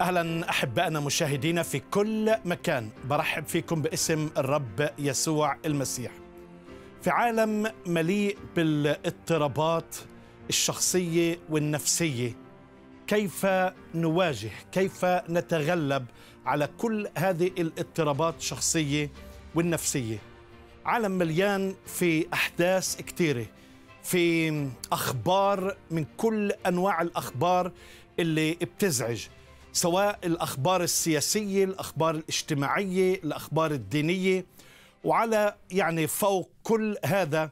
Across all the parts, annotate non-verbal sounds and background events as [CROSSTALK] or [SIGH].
اهلا احبائنا مشاهدينا في كل مكان برحب فيكم باسم الرب يسوع المسيح في عالم مليء بالاضطرابات الشخصيه والنفسيه كيف نواجه كيف نتغلب على كل هذه الاضطرابات الشخصيه والنفسيه عالم مليان في احداث كثيره في اخبار من كل انواع الاخبار اللي بتزعج سواء الأخبار السياسية الأخبار الاجتماعية الأخبار الدينية وعلى يعني فوق كل هذا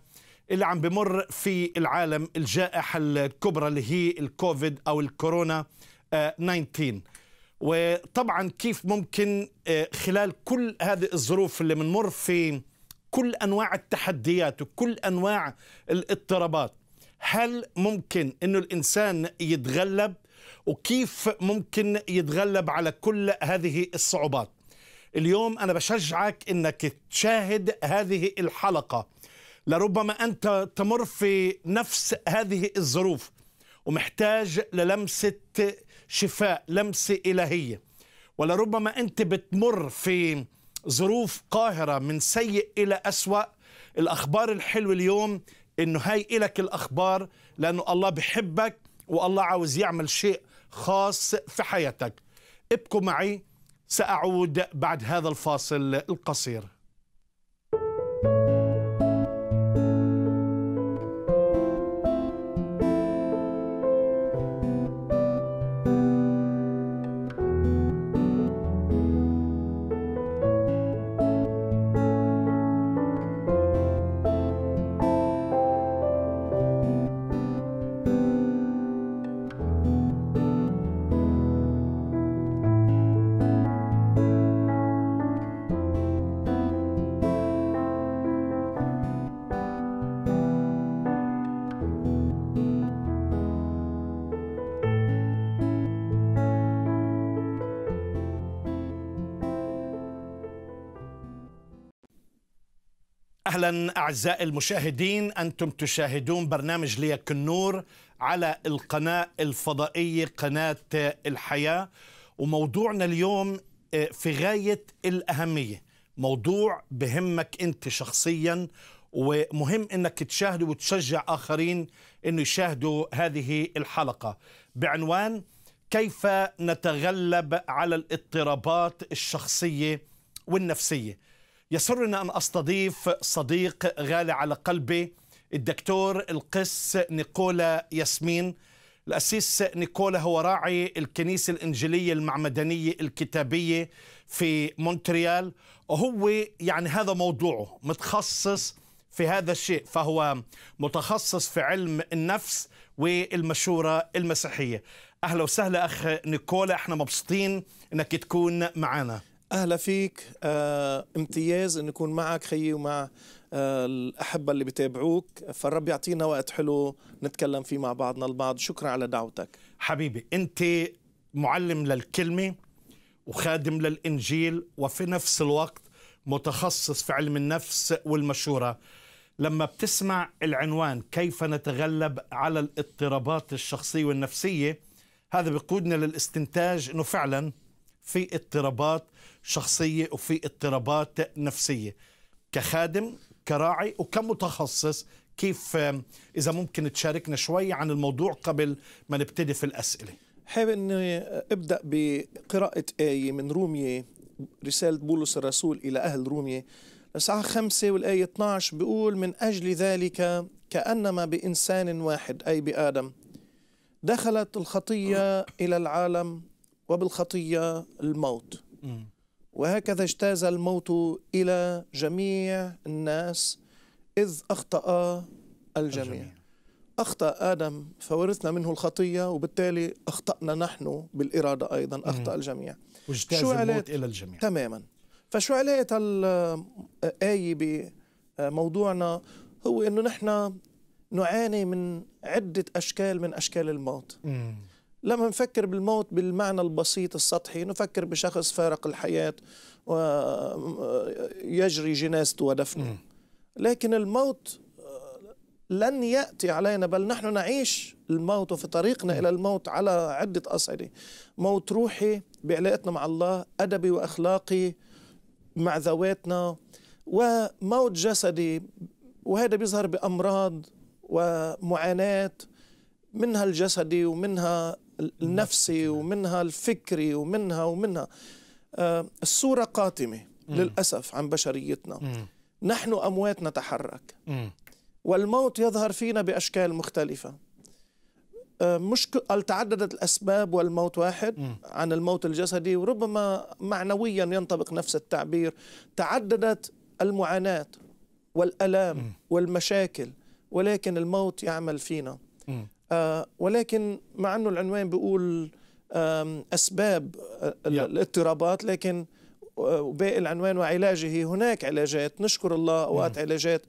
اللي عم بمر في العالم الجائحة الكبرى اللي هي الكوفيد أو الكورونا 19 آه، وطبعا كيف ممكن آه، خلال كل هذه الظروف اللي بنمر في كل أنواع التحديات وكل أنواع الاضطرابات هل ممكن أنه الإنسان يتغلب وكيف ممكن يتغلب على كل هذه الصعوبات اليوم أنا بشجعك أنك تشاهد هذه الحلقة لربما أنت تمر في نفس هذه الظروف ومحتاج للمسة شفاء لمسة إلهية ولربما أنت بتمر في ظروف قاهرة من سيء إلى أسوأ الأخبار الحلوة اليوم إنه هاي إلك الأخبار لأنه الله بحبك والله عاوز يعمل شيء خاص في حياتك ابقوا معي سأعود بعد هذا الفاصل القصير أعزائي المشاهدين أنتم تشاهدون برنامج ليك النور على القناة الفضائية قناة الحياة وموضوعنا اليوم آه، في غاية الأهمية موضوع بهمك أنت شخصيا ومهم أنك تشاهده وتشجع آخرين أنه يشاهدوا هذه الحلقة بعنوان كيف نتغلب على الاضطرابات الشخصية والنفسية يسرني أن أستضيف صديق غالي على قلبي الدكتور القس نيكولا ياسمين الأسيس نيكولا هو راعي الكنيسة الإنجيلية المعمدانية الكتابية في مونتريال وهو يعني هذا موضوعه متخصص في هذا الشيء فهو متخصص في علم النفس والمشورة المسيحية أهلا وسهلا أخ نيكولا احنا مبسوطين أنك تكون معنا اهلا فيك آه امتياز ان يكون معك خيي ومع آه الاحبه اللي بتابعوك فالرب يعطينا وقت حلو نتكلم فيه مع بعضنا البعض شكرا على دعوتك حبيبي انت معلم للكلمه وخادم للانجيل وفي نفس الوقت متخصص في علم النفس والمشوره لما بتسمع العنوان كيف نتغلب على الاضطرابات الشخصيه والنفسيه هذا بيقودنا للاستنتاج انه فعلا في اضطرابات شخصيه وفي اضطرابات نفسيه كخادم كراعي وكمتخصص كيف اذا ممكن تشاركنا شوي عن الموضوع قبل ما نبتدي في الاسئله حابب اني ابدا بقراءه ايه من روميه رساله بولس الرسول الى اهل روميه الساعه 5 والايه 12 بيقول من اجل ذلك كانما بانسان واحد اي بادم دخلت الخطيه الى العالم وبالخطية الموت وهكذا اجتاز الموت إلى جميع الناس إذ أخطأ الجميع, الجميع. أخطأ آدم فورثنا منه الخطية وبالتالي أخطأنا نحن بالإرادة أيضا أخطأ الجميع واجتاز الموت إلى الجميع تماما فشو علاقة الآية آه، بموضوعنا هو أنه نحن نعاني من عدة أشكال من أشكال الموت مم. لما نفكر بالموت بالمعنى البسيط السطحي نفكر بشخص فارق الحياة ويجري جنازته ودفنه لكن الموت لن يأتي علينا بل نحن نعيش الموت وفي طريقنا إلى الموت على عدة أصعدة موت روحي بعلاقتنا مع الله أدبي وأخلاقي مع ذواتنا وموت جسدي وهذا بيظهر بأمراض ومعاناة منها الجسدي ومنها النفسي ومنها الفكري ومنها ومنها آه، الصورة قاتمة للأسف عن بشريتنا نحن أموات نتحرك والموت يظهر فينا بأشكال مختلفة آه، مشكل تعددت الأسباب والموت واحد عن الموت الجسدي وربما معنويا ينطبق نفس التعبير تعددت المعاناة والألام والمشاكل ولكن الموت يعمل فينا آه، ولكن مع أنه العنوان بيقول أسباب آه، الاضطرابات لكن آه، وباقي العنوان وعلاجه هناك علاجات نشكر الله أوقات علاجات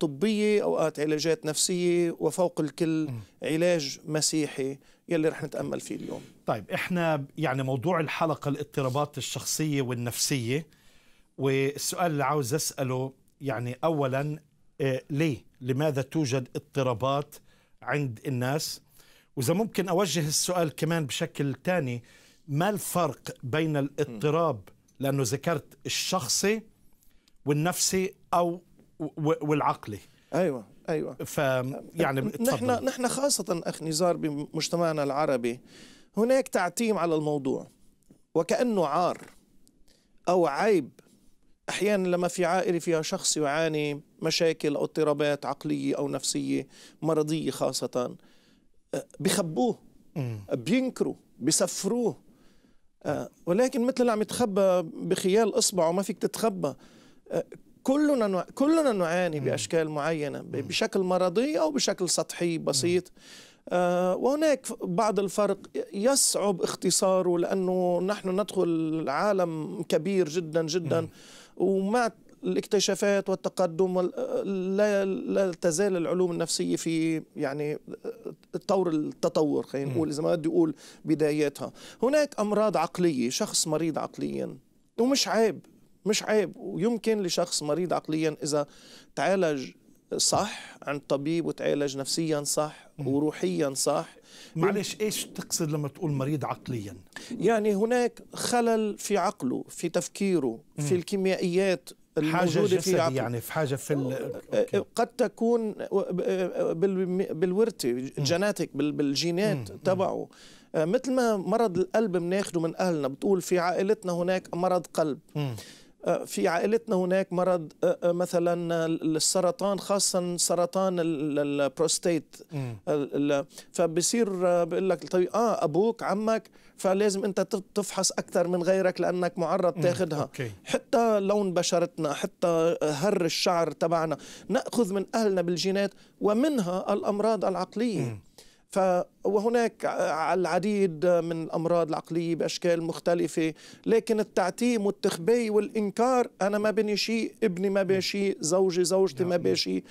طبية أوقات علاجات نفسية وفوق الكل علاج مسيحي يلي رح نتأمل فيه اليوم طيب إحنا يعني موضوع الحلقة الاضطرابات الشخصية والنفسية والسؤال اللي عاوز أسأله يعني أولا ليه لماذا توجد اضطرابات عند الناس وإذا ممكن أوجه السؤال كمان بشكل تاني ما الفرق بين الاضطراب لأنه ذكرت الشخصي والنفسي أو والعقلي أيوة أيوة ف يعني نحن, نحن خاصة أخ نزار بمجتمعنا العربي هناك تعتيم على الموضوع وكأنه عار أو عيب أحيانا لما في عائلة فيها شخص يعاني مشاكل أو اضطرابات عقلية أو نفسية مرضية خاصة آه، بخبوه بينكروا بسفروه آه، ولكن مثل اللي عم يتخبى بخيال إصبعه ما فيك تتخبى آه، كلنا نوع... كلنا نعاني باشكال معينه بشكل مرضي او بشكل سطحي بسيط وهناك بعض الفرق يصعب اختصاره لانه نحن ندخل عالم كبير جدا جدا ومع الاكتشافات والتقدم لا لا تزال العلوم النفسيه في يعني طور التطور خلينا نقول اذا ما بدي اقول بداياتها هناك امراض عقليه شخص مريض عقليا ومش عيب مش عيب ويمكن لشخص مريض عقليا اذا تعالج صح عند طبيب وتعالج نفسيا صح وروحيا صح معلش ايش تقصد لما تقول مريض عقليا يعني هناك خلل في عقله في تفكيره في الكيميائيات حاجة في يعني في حاجة في ال... أه، أه، قد تكون أه، بالورثة جيناتك بالجينات تبعه مثل ما مرض القلب بناخده من اهلنا بتقول في عائلتنا هناك مرض قلب آه، في عائلتنا هناك مرض آه، آه، مثلا السرطان خاصه سرطان البروستيت فبصير بقول لك الطبيب اه ابوك عمك فلازم انت تفحص اكثر من غيرك لانك معرض تاخذها حتى لون بشرتنا حتى هر الشعر تبعنا ناخذ من اهلنا بالجينات ومنها الامراض العقليه ف وهناك العديد من الأمراض العقلية بأشكال مختلفة لكن التعتيم والتخبي والإنكار أنا ما بني شيء ابني ما بني شيء زوجي زوجتي ما بني شيء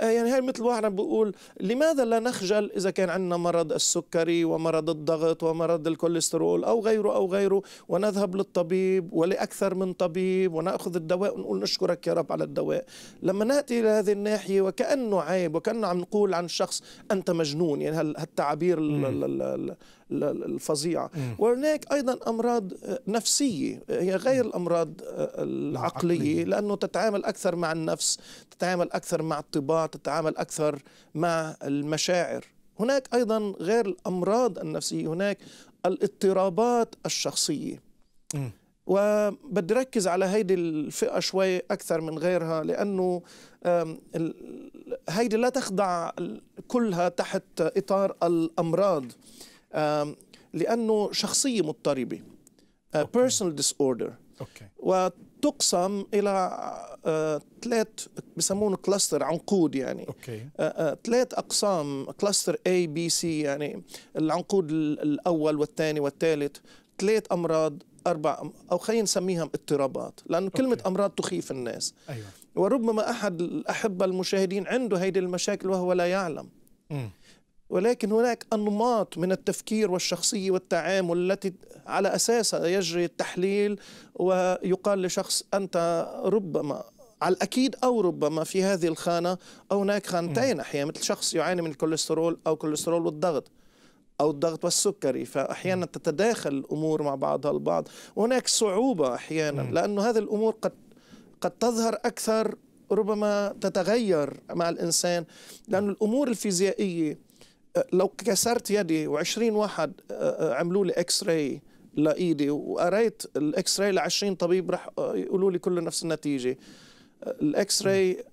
آه، يعني هاي مثل واحد بقول لماذا لا نخجل إذا كان عندنا مرض السكري ومرض الضغط ومرض الكوليسترول أو غيره أو غيره ونذهب للطبيب ولأكثر من طبيب ونأخذ الدواء ونقول نشكرك يا رب على الدواء لما نأتي لهذه الناحية وكأنه عيب وكأنه عم نقول عن شخص أنت مجنون يعني هالتعابير التأثير الفظيعة وهناك أيضا أمراض آه، نفسية هي غير الأمراض آه، العقلية لأنه تتعامل أكثر مع النفس تتعامل أكثر مع الطباع تتعامل أكثر مع المشاعر هناك أيضا غير الأمراض النفسية هناك الاضطرابات الشخصية وبدي ركز على هيدي الفئة شوي أكثر من غيرها لأنه هيدي لا تخضع كلها تحت إطار الأمراض لأنه شخصية مضطربة بيرسونال آه، ديسوردر وتقسم إلى آه، ثلاث بسمون كلاستر عنقود يعني أوكي. آه، ثلاث أقسام كلاستر A B C يعني العنقود الأول والثاني والثالث ثلاث أمراض اربع او خلينا نسميها اضطرابات لانه كلمه أوكي. امراض تخيف الناس ايوه وربما احد الاحبه المشاهدين عنده هيدي المشاكل وهو لا يعلم م. ولكن هناك انماط من التفكير والشخصيه والتعامل التي على اساسها يجري التحليل ويقال لشخص انت ربما على الاكيد او ربما في هذه الخانه او هناك خانتين احيانا مثل شخص يعاني من الكوليسترول او كوليسترول والضغط أو الضغط والسكري فأحيانا تتداخل الأمور مع بعضها البعض وهناك صعوبة أحيانا لأن هذه الأمور قد قد تظهر أكثر ربما تتغير مع الإنسان لأن الأمور الفيزيائية أه، لو كسرت يدي وعشرين واحد أه، أه، عملوا لي اكس راي لايدي وقريت الاكس راي لعشرين 20 طبيب رح يقولوا لي كله نفس النتيجه الاكس راي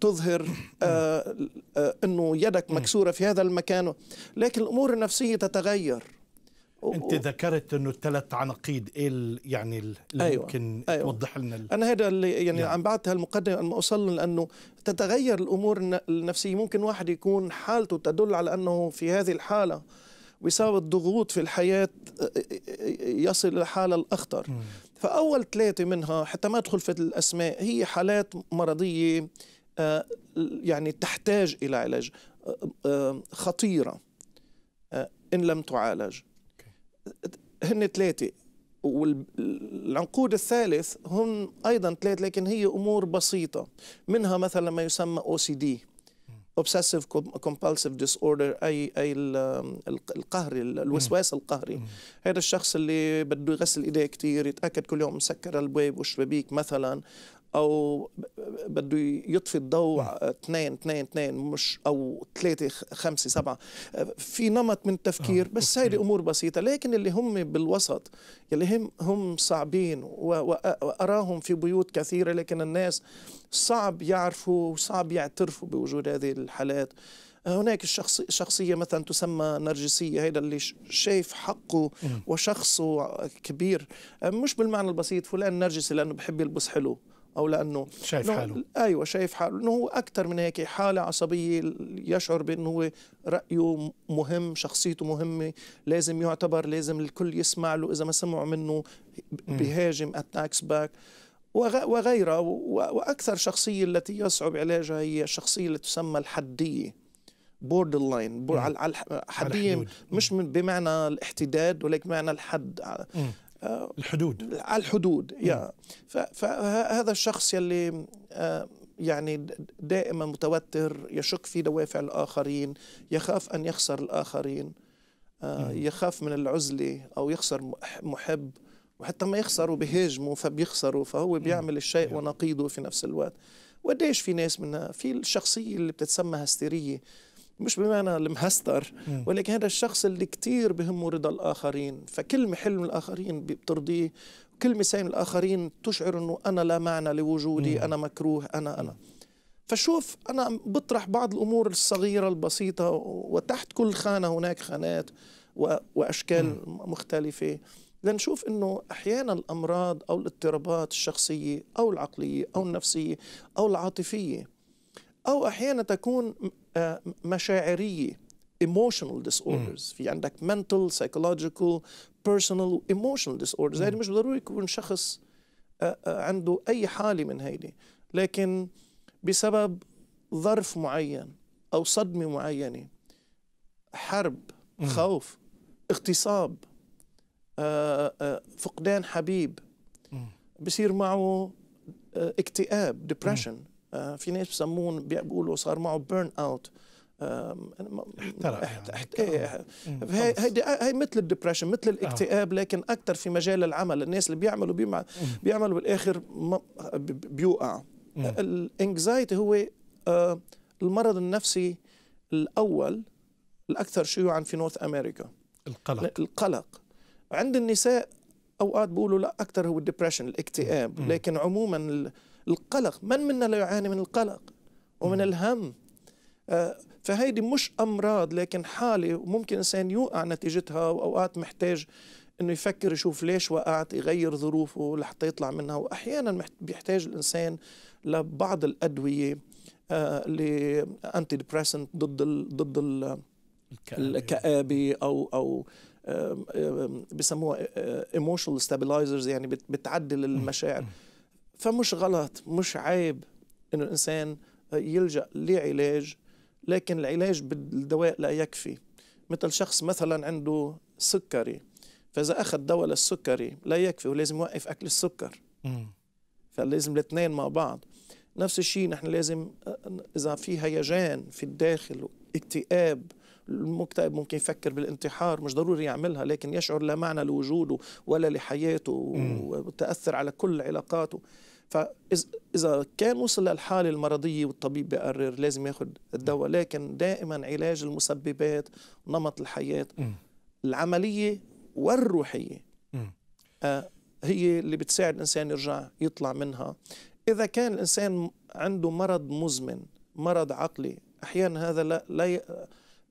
تظهر آه، آه، انه يدك مكسوره في هذا المكان لكن الامور النفسيه تتغير انت ذكرت انه الثلاث عناقيد ايه يعني اللي أيوة. ممكن أيوة. توضح لنا انا هذا اللي يعني, يعني عم بعت هالمقدمه لما اوصل لانه تتغير الامور النفسيه ممكن واحد يكون حالته تدل على انه في هذه الحاله بسبب الضغوط في الحياه آه، يصل الى حاله الاخطر فأول ثلاثة منها حتى ما أدخل في الأسماء هي حالات مرضية آه، يعني تحتاج إلى علاج آه، آه، خطيرة إن لم تعالج هن ثلاثة والعنقود الثالث هم أيضا ثلاث لكن هي أمور بسيطة منها مثلا ما يسمى OCD اوبسيسيف كومبالسيف ديس اوردر اي اي القهري الوسواس القهري هذا الشخص اللي بده يغسل ايديه كثير يتاكد كل يوم مسكر البواب والشبابيك مثلا او بده يطفي الضوء اثنين اثنين اثنين مش او ثلاثه خمسه سبعه في نمط من التفكير آه، بس هيدي امور بسيطه لكن اللي هم بالوسط اللي هم هم صعبين واراهم في بيوت كثيره لكن الناس صعب يعرفوا وصعب يعترفوا بوجود هذه الحالات هناك الشخصية شخصية مثلا تسمى نرجسية هيدا اللي شايف حقه وشخصه كبير مش بالمعنى البسيط فلان نرجسي لأنه بحب يلبس حلو او لانه شايف حاله ايوه شايف حاله انه هو اكثر من هيك حاله عصبيه يشعر بانه هو رايه مهم شخصيته مهمه لازم يعتبر لازم الكل يسمع له اذا ما سمعوا منه بيهاجم اتاكس باك وغيرها واكثر شخصيه التي يصعب علاجها هي الشخصيه التي تسمى الحديه بوردر لاين على الحديه مش بمعنى الاحتداد ولكن بمعنى الحد مم. الحدود على الحدود يا فهذا الشخص يلي آه، يعني دائما متوتر يشك في دوافع الآخرين يخاف أن يخسر الآخرين آه، يخاف من العزلة أو يخسر محب وحتى ما يخسروا بهاجموا فبيخسروا فهو بيعمل الشيء ونقيضه في نفس الوقت وقديش في ناس منها في الشخصية اللي بتتسمى هستيرية مش بمعنى المهستر ولكن هذا الشخص اللي كتير بهمه رضا الآخرين فكلمة حلم الآخرين بترضيه كلمة سام الآخرين تشعر أنه أنا لا معنى لوجودي أنا مكروه أنا أنا فشوف أنا بطرح بعض الأمور الصغيرة البسيطة وتحت كل خانة هناك خانات وأشكال مم. مختلفة لنشوف انه احيانا الامراض او الاضطرابات الشخصيه او العقليه او النفسيه او العاطفيه أو أحيانا تكون آه، مشاعرية emotional disorders في عندك mental psychological personal emotional disorders هذه مش ضروري يكون شخص آه، آه، عنده أي حالة من هيدي لكن بسبب ظرف معين أو صدمة معينة حرب خوف اغتصاب فقدان حبيب بصير معه اكتئاب مم. آه، في ناس بسمون بيقولوا صار معه بيرن اوت حكايه هيدي هي مثل الدبرشن مثل آه. الاكتئاب لكن اكثر في مجال العمل الناس اللي بيعملوا بيعملوا بالاخر بيوقع الانكزايتي هو آه، المرض النفسي الاول الاكثر شيوعا في نورث امريكا القلق القلق عند النساء اوقات بيقولوا لا اكثر هو الدبرشن الاكتئاب لكن عموما القلق من منا لا يعاني من القلق ومن الهم آه، فهيدي مش أمراض لكن حالة وممكن إنسان يوقع نتيجتها وأوقات محتاج انه يفكر يشوف ليش وقعت يغير ظروفه لحتى يطلع منها واحيانا بيحتاج الانسان لبعض الادويه اللي انتي ديبريسنت ضد الـ ضد الـ الكآبة او او بسموها ايموشنال آه، ستابلايزرز يعني بتعدل المشاعر فمش غلط مش عيب انه الانسان يلجا لعلاج لكن العلاج بالدواء لا يكفي مثل شخص مثلا عنده سكري فاذا اخذ دواء للسكري لا يكفي ولازم يوقف اكل السكر فلازم الاثنين مع بعض نفس الشيء نحن لازم اذا في هيجان في الداخل اكتئاب المكتئب ممكن يفكر بالانتحار مش ضروري يعملها لكن يشعر لا معنى لوجوده ولا لحياته وتأثر على كل علاقاته فاذا كان وصل للحاله المرضيه والطبيب بيقرر لازم ياخذ الدواء لكن دائما علاج المسببات نمط الحياه العمليه والروحيه آه، هي اللي بتساعد الانسان يرجع يطلع منها اذا كان الانسان عنده مرض مزمن مرض عقلي احيانا هذا لا, لا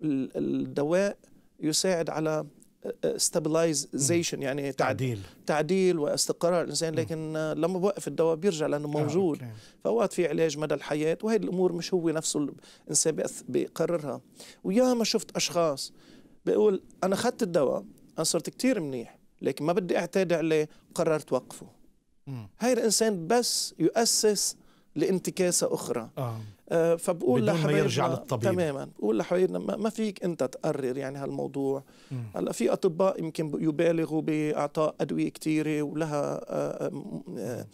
الدواء يساعد على ستابلايزيشن يعني تعديل تعديل واستقرار الانسان لكن لما بوقف الدواء بيرجع لانه آه، موجود فوقت في علاج مدى الحياه وهي الامور مش هو نفسه الانسان بيقررها ويا ما شفت اشخاص بيقول انا اخذت الدواء انا صرت كثير منيح لكن ما بدي اعتاد عليه قررت وقفه هاي الانسان بس يؤسس لانتكاسه اخرى آه. آه، فبقول بدون ما يرجع للطبيب تماما بقول لحبايبنا ما فيك انت تقرر يعني هالموضوع هلا في اطباء يمكن يبالغوا باعطاء ادويه كثيره ولها آه، آه،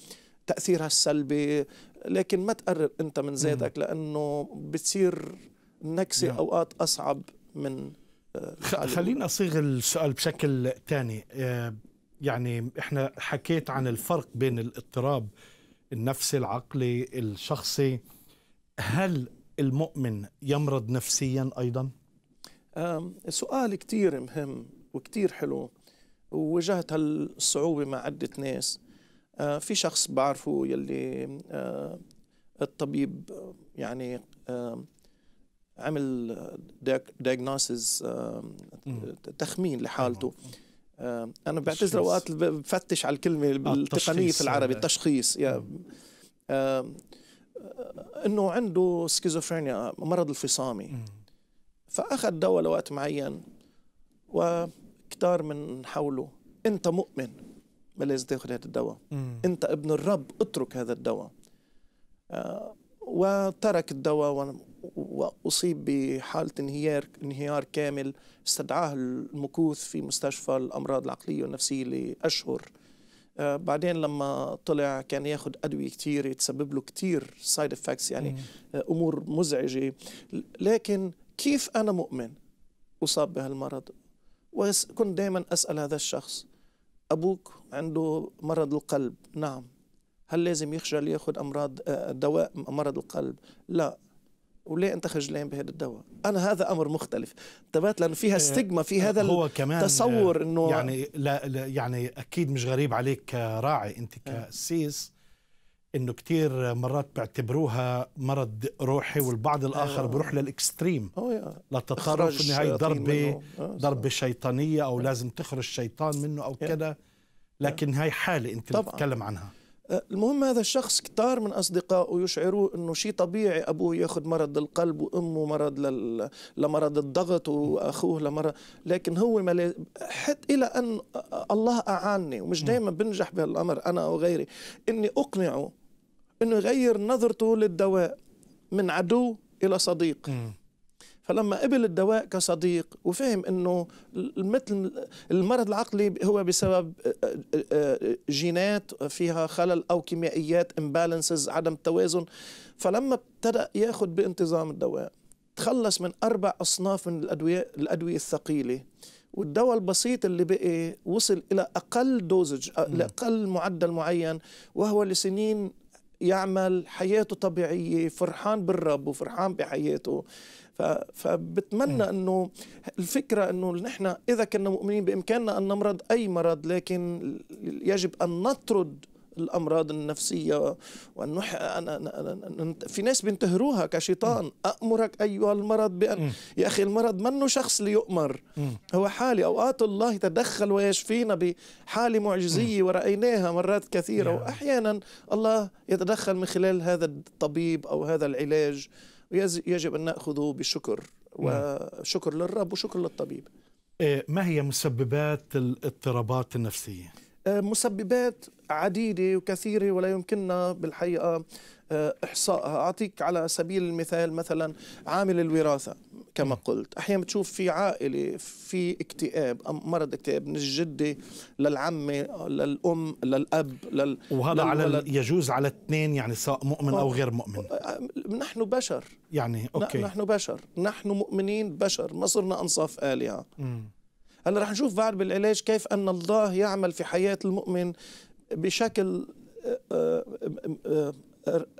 تاثيرها السلبي لكن ما تقرر انت من ذاتك لانه بتصير النكسه نعم. اوقات اصعب من خليني اصيغ السؤال بشكل ثاني يعني احنا حكيت عن الفرق بين الاضطراب النفسي العقلي الشخصي هل المؤمن يمرض نفسيا ايضا؟ سؤال كتير مهم وكتير حلو وواجهت هالصعوبة مع عدة ناس أه، في شخص بعرفه يلي أه، الطبيب يعني أه، عمل دياجنوسيس تخمين لحالته أيوة. انا بعتذر اوقات بفتش على الكلمه التقنيه في العربي التشخيص يعني انه عنده سكيزوفرينيا مرض الفصامي فاخذ دواء لوقت معين وكتار من حوله انت مؤمن ما لازم تاخذ هذا الدواء انت ابن الرب اترك هذا الدواء آه، وترك الدواء واصيب بحاله انهيار انهيار كامل استدعاه المكوث في مستشفى الامراض العقليه والنفسيه لاشهر آه، بعدين لما طلع كان ياخذ ادويه كثير تسبب له كثير سايد افكتس يعني آه، امور مزعجه لكن كيف انا مؤمن اصاب بهالمرض وكنت دائما اسال هذا الشخص ابوك عنده مرض القلب نعم هل لازم يخجل ياخذ امراض آه، دواء مرض القلب لا وليه انت خجلان بهذا الدواء انا هذا امر مختلف انتبهت لانه فيها آه، ستيغما في هذا هو كمان التصور آه، انه يعني لا, لا يعني اكيد مش غريب عليك كراعي انت آه. كسيس انه كثير مرات بيعتبروها مرض روحي والبعض الاخر بروح للاكستريم للتطرف في هي ضربه ضربه شيطانيه او لازم تخرج شيطان منه او كذا لكن هاي حاله انت بتتكلم عنها المهم هذا الشخص كتار من أصدقائه يشعروا أنه شيء طبيعي أبوه يأخذ مرض للقلب وأمه مرض لل... لمرض الضغط وأخوه لمرض لكن هو ملي... حتى إلى أن الله أعاني ومش دائما بنجح بهالأمر أنا أو غيري أني أقنعه أنه يغير نظرته للدواء من عدو إلى صديق فلما قبل الدواء كصديق وفهم انه مثل المرض العقلي هو بسبب جينات فيها خلل او كيميائيات امبالانسز عدم توازن فلما ابتدا ياخذ بانتظام الدواء تخلص من اربع اصناف من الادويه الادويه الثقيله والدواء البسيط اللي بقي وصل الى اقل دوزج لاقل معدل معين وهو لسنين يعمل حياته طبيعيه فرحان بالرب وفرحان بحياته فبتمنى انه الفكره انه نحن اذا كنا مؤمنين بامكاننا ان نمرض اي مرض لكن يجب ان نطرد الامراض النفسيه وان نح... أنا... أنا... في ناس بينتهروها كشيطان امرك ايها المرض بان يا اخي المرض منه شخص ليؤمر هو حالي اوقات الله يتدخل ويشفينا بحاله معجزيه ورايناها مرات كثيره واحيانا الله يتدخل من خلال هذا الطبيب او هذا العلاج يجب أن نأخذه بشكر نعم. وشكر للرب وشكر للطبيب إيه، ما هي مسببات الاضطرابات النفسية؟ إيه، مسببات عديدة وكثيرة ولا يمكننا بالحقيقة إيه، إحصائها أعطيك على سبيل المثال مثلا عامل الوراثة كما قلت احيانا بتشوف في عائله في اكتئاب مرض اكتئاب من الجده للعمه للام للاب لل وهذا على يجوز على الاثنين يعني سواء مؤمن او آه. غير مؤمن آه، آه، نحن بشر يعني اوكي نحن بشر نحن مؤمنين بشر ما صرنا انصاف الهه هلا رح نشوف بعد بالعلاج كيف ان الله يعمل في حياه المؤمن بشكل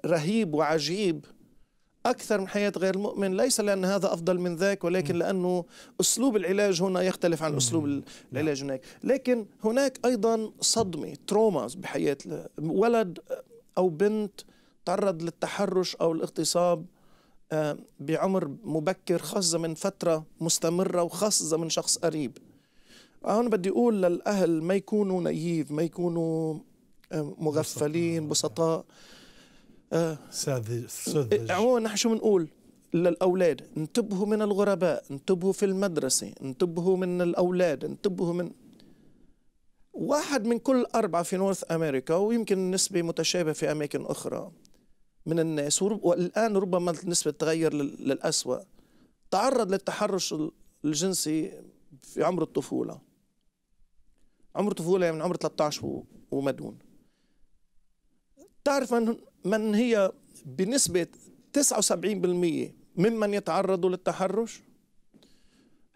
رهيب وعجيب أكثر من حياة غير المؤمن ليس لأن هذا أفضل من ذاك ولكن لأنه أسلوب العلاج هنا يختلف عن أسلوب العلاج هناك لكن هناك أيضا صدمة تروماز بحياة ولد أو بنت تعرض للتحرش أو الاغتصاب آه، بعمر مبكر خاصة من فترة مستمرة وخاصة من شخص قريب هون بدي أقول للأهل ما يكونوا نايف ما يكونوا آه، مغفلين بسطاء آه عموما إيه، نحن شو بنقول للاولاد انتبهوا من الغرباء انتبهوا في المدرسه انتبهوا من الاولاد انتبهوا من واحد من كل أربعة في نورث أمريكا ويمكن نسبة متشابهة في أماكن أخرى من الناس والآن ربما النسبة تتغير للأسوأ تعرض للتحرش الجنسي في عمر الطفولة عمر الطفولة يعني من عمر 13 وما دون تعرف أن من هي بنسبة 79% ممن يتعرضوا للتحرش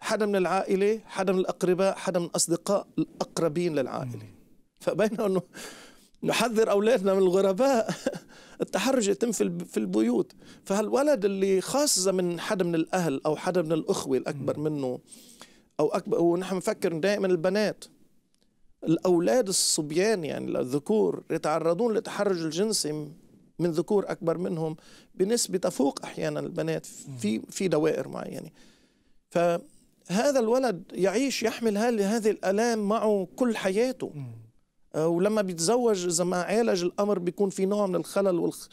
حدا من العائلة حدا من الأقرباء حدا من الأصدقاء الأقربين للعائلة فبين أنه نحذر أولادنا من الغرباء [LAUGHS] التحرج يتم في في البيوت فهالولد اللي خاصة من حدا من الأهل أو حدا من الأخوة الأكبر منه أو أكبر ونحن نفكر دائما البنات الأولاد الصبيان يعني الذكور يتعرضون للتحرج الجنسي من ذكور اكبر منهم بنسبه تفوق احيانا البنات في في دوائر معينه يعني فهذا الولد يعيش يحمل هذه الالام معه كل حياته آه، ولما بيتزوج اذا ما عالج الامر بيكون في نوع من الخلل والخ...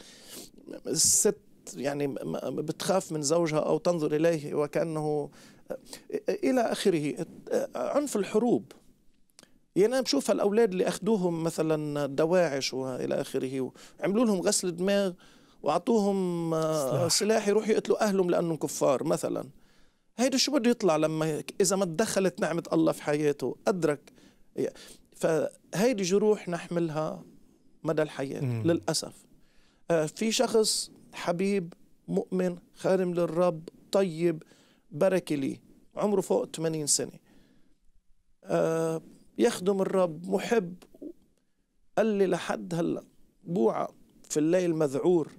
الست يعني بتخاف من زوجها او تنظر اليه وكانه آه، الى اخره آه، عنف الحروب يعني انا بشوف هالاولاد اللي اخذوهم مثلا دواعش والى اخره وعملوا لهم غسل دماغ واعطوهم سلاح, يروح يروحوا يقتلوا اهلهم لانهم كفار مثلا هيدا شو بده يطلع لما اذا ما تدخلت نعمه الله في حياته ادرك فهيدي جروح نحملها مدى الحياه مم. للاسف آه، في شخص حبيب مؤمن خادم للرب طيب بركه لي عمره فوق 80 سنه آه، يخدم الرب محب قال لي لحد هلا بوعى في الليل مذعور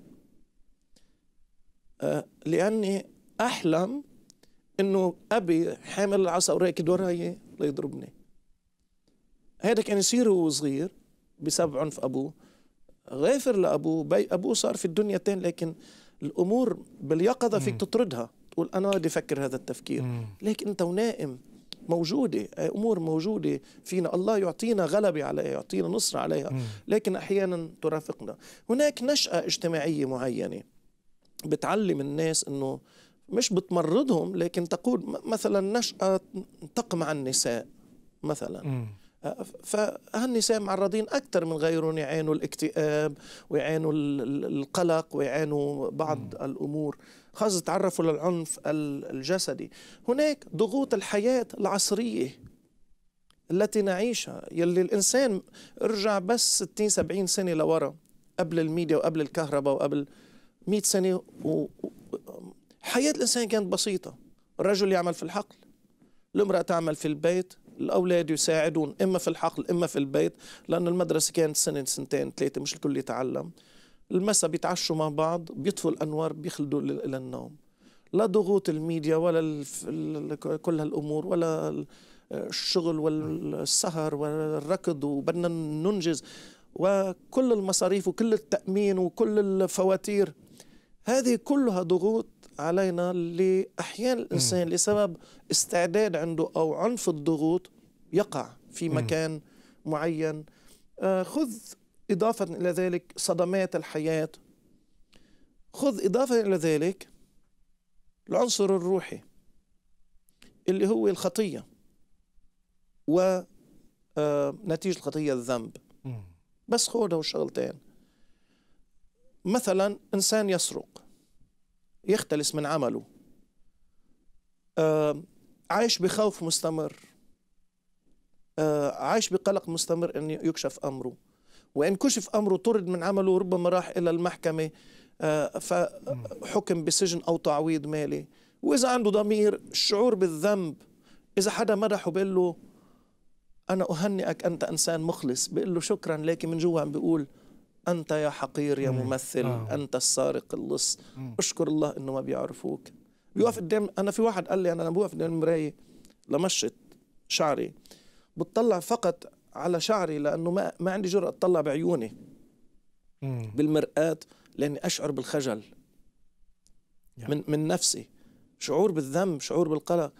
آه، لأني أحلم إنه أبي حامل العصا وراكد وراي ليضربني هذا كان يصير يعني وهو صغير بسبب عنف أبوه غافر لأبوه بي أبوه صار في الدنيا تاني لكن الأمور باليقظة فيك تطردها تقول أنا بدي أفكر هذا التفكير لكن أنت ونائم موجودة آه، أمور موجودة فينا الله يعطينا غلبة عليها يعطينا نصرة عليها لكن أحيانا ترافقنا هناك نشأة اجتماعية معينة بتعلم الناس أنه مش بتمرضهم لكن تقول مثلا نشأة تقمع النساء مثلا آه، فهالنساء معرضين أكثر من غيرهم يعانوا الاكتئاب ويعانوا القلق ويعانوا بعض م. الأمور خاصة تعرفوا للعنف الجسدي هناك ضغوط الحياة العصرية التي نعيشها يلي الإنسان ارجع بس 60 70 سنة لورا قبل الميديا وقبل الكهرباء وقبل 100 سنة و... حياة الإنسان كانت بسيطة الرجل يعمل في الحقل المرأة تعمل في البيت الأولاد يساعدون إما في الحقل إما في البيت لأن المدرسة كانت سنة سنتين ثلاثة مش الكل يتعلم المساء بيتعشوا مع بعض بيطفوا الانوار بيخلدوا للنوم لا ضغوط الميديا ولا كل هالامور ولا الشغل والسهر والركض وبدنا ننجز وكل المصاريف وكل التامين وكل الفواتير هذه كلها ضغوط علينا اللي احيانا الانسان لسبب استعداد عنده او عنف الضغوط يقع في مكان معين آه، خذ إضافة إلى ذلك صدمات الحياة خذ إضافة إلى ذلك العنصر الروحي اللي هو الخطية ونتيجة آه، الخطية الذنب بس خوده شغلتين مثلا إنسان يسرق يختلس من عمله آه، عايش بخوف مستمر آه، عايش بقلق مستمر أن يكشف أمره وإن كشف أمره طرد من عمله ربما راح إلى المحكمة آه، فحكم بسجن أو تعويض مالي وإذا عنده ضمير الشعور بالذنب إذا حدا مدحه بيقول له أنا أهنئك أنت إنسان مخلص بيقول له شكرا لكن من جوا عم بيقول أنت يا حقير يا ممثل آه. أنت السارق اللص أشكر الله إنه ما بيعرفوك بيوقف قدام أنا في واحد قال لي أنا لما بوقف قدام المراية لمشط شعري بتطلع فقط على شعري لانه ما ما عندي جرأة اطلع بعيوني بالمرآة لاني اشعر بالخجل من من نفسي شعور بالذنب شعور بالقلق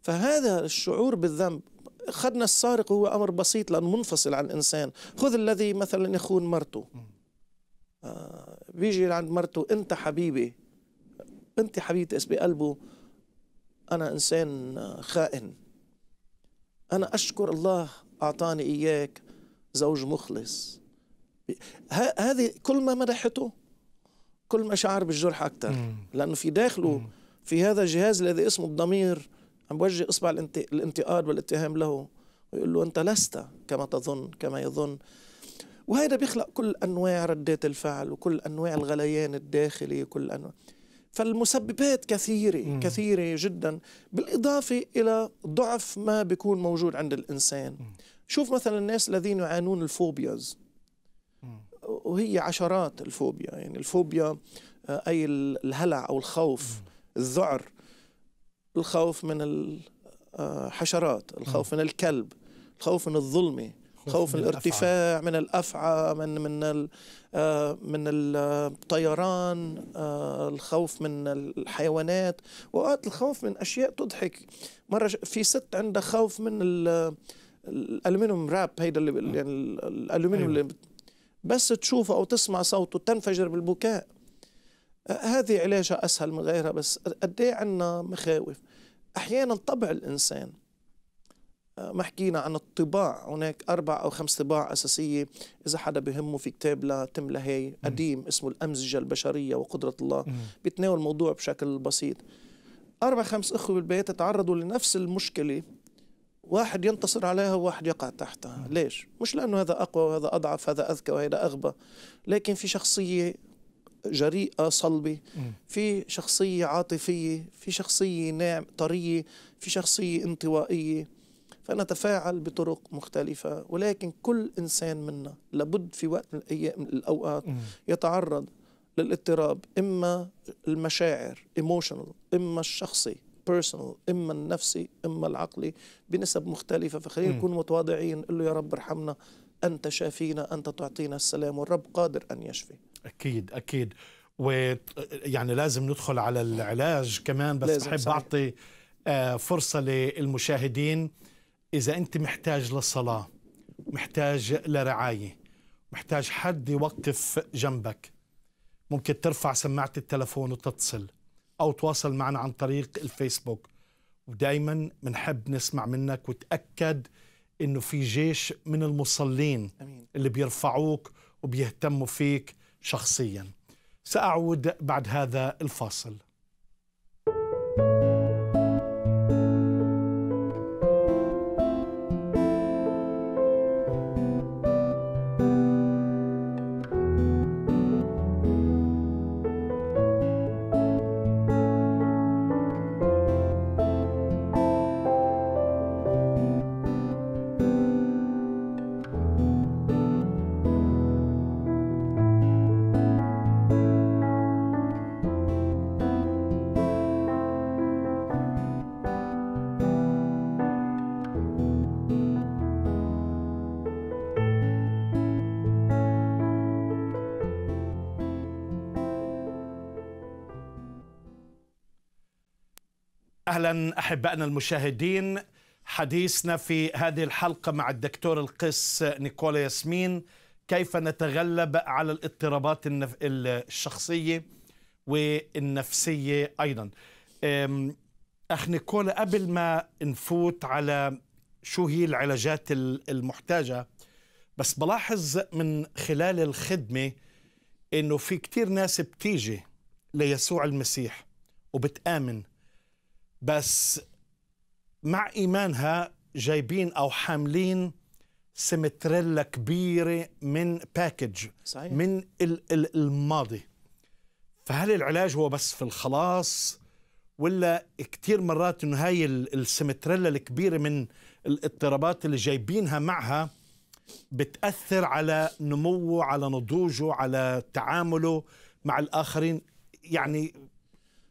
فهذا الشعور بالذنب خدنا السارق هو امر بسيط لانه منفصل عن الانسان خذ الذي مثلا يخون مرته آه بيجي عند مرته انت حبيبي انت حبيبتي بقلبه انا انسان آه، خائن انا اشكر الله أعطاني إياك زوج مخلص هذه كل ما مدحته كل ما شعر بالجرح أكثر لأنه في داخله في هذا الجهاز الذي اسمه الضمير عم بوجه إصبع الانتقاد والاتهام له ويقول له أنت لست كما تظن كما يظن وهذا بيخلق كل أنواع ردات الفعل وكل أنواع الغليان الداخلي وكل أنواع فالمسببات كثيرة مم. كثيرة جدا بالإضافة إلى ضعف ما بيكون موجود عند الإنسان مم. شوف مثلا الناس الذين يعانون الفوبياز وهي عشرات الفوبيا يعني الفوبيا آه، أي الهلع أو الخوف الذعر الخوف من الحشرات آه، الخوف من الكلب الخوف من الظلمه خوف من الارتفاع من الافعى من من آه، من الطيران الخوف من الحيوانات واوقات الخوف من اشياء تضحك مره في ست عندها خوف من الالومنيوم راب هيدا اللي آه. يعني الالومنيوم أيوة. اللي بس تشوفه او تسمع صوته تنفجر بالبكاء هذه علاجها اسهل من غيرها بس قد ايه عندنا مخاوف احيانا طبع الانسان ما حكينا عن الطباع هناك أربع أو خمس طباع أساسية إذا حدا بهمه في كتاب لتم لهي قديم اسمه الأمزجة البشرية وقدرة الله بيتناول الموضوع بشكل بسيط أربع خمس أخوة بالبيت تعرضوا لنفس المشكلة واحد ينتصر عليها وواحد يقع تحتها ليش؟ مش لأنه هذا أقوى وهذا أضعف هذا أذكى وهذا أغبى لكن في شخصية جريئة صلبة في شخصية عاطفية في شخصية ناعم طرية في شخصية انطوائية فنتفاعل بطرق مختلفة ولكن كل إنسان منا لابد في وقت من الأيام الأوقات يتعرض للاضطراب إما المشاعر ايموشنال إما الشخصي بيرسونال اما النفسي اما العقلي بنسب مختلفه فخلينا نكون متواضعين نقول له يا رب ارحمنا انت شافينا انت تعطينا السلام والرب قادر ان يشفي اكيد اكيد و يعني لازم ندخل على العلاج كمان بس لازم بحب اعطي آه، فرصه للمشاهدين اذا انت محتاج للصلاه محتاج لرعايه محتاج حد يوقف جنبك ممكن ترفع سماعه التلفون وتتصل أو تواصل معنا عن طريق الفيسبوك ودايما بنحب نسمع منك وتأكد إنه في جيش من المصلين اللي بيرفعوك وبيهتموا فيك شخصيا سأعود بعد هذا الفاصل اهلا احبائنا المشاهدين حديثنا في هذه الحلقه مع الدكتور القس نيكولا ياسمين كيف نتغلب على الاضطرابات الشخصيه والنفسيه ايضا اخ نيكولا قبل ما نفوت على شو هي العلاجات المحتاجه بس بلاحظ من خلال الخدمه انه في كثير ناس بتيجي ليسوع المسيح وبتامن بس مع إيمانها جايبين أو حاملين سمتريلا كبيرة من باكج صحيح. من الماضي فهل العلاج هو بس في الخلاص ولا كتير مرات انه هاي السمتريلا الكبيره من الاضطرابات اللي جايبينها معها بتاثر على نموه على نضوجه على تعامله مع الاخرين يعني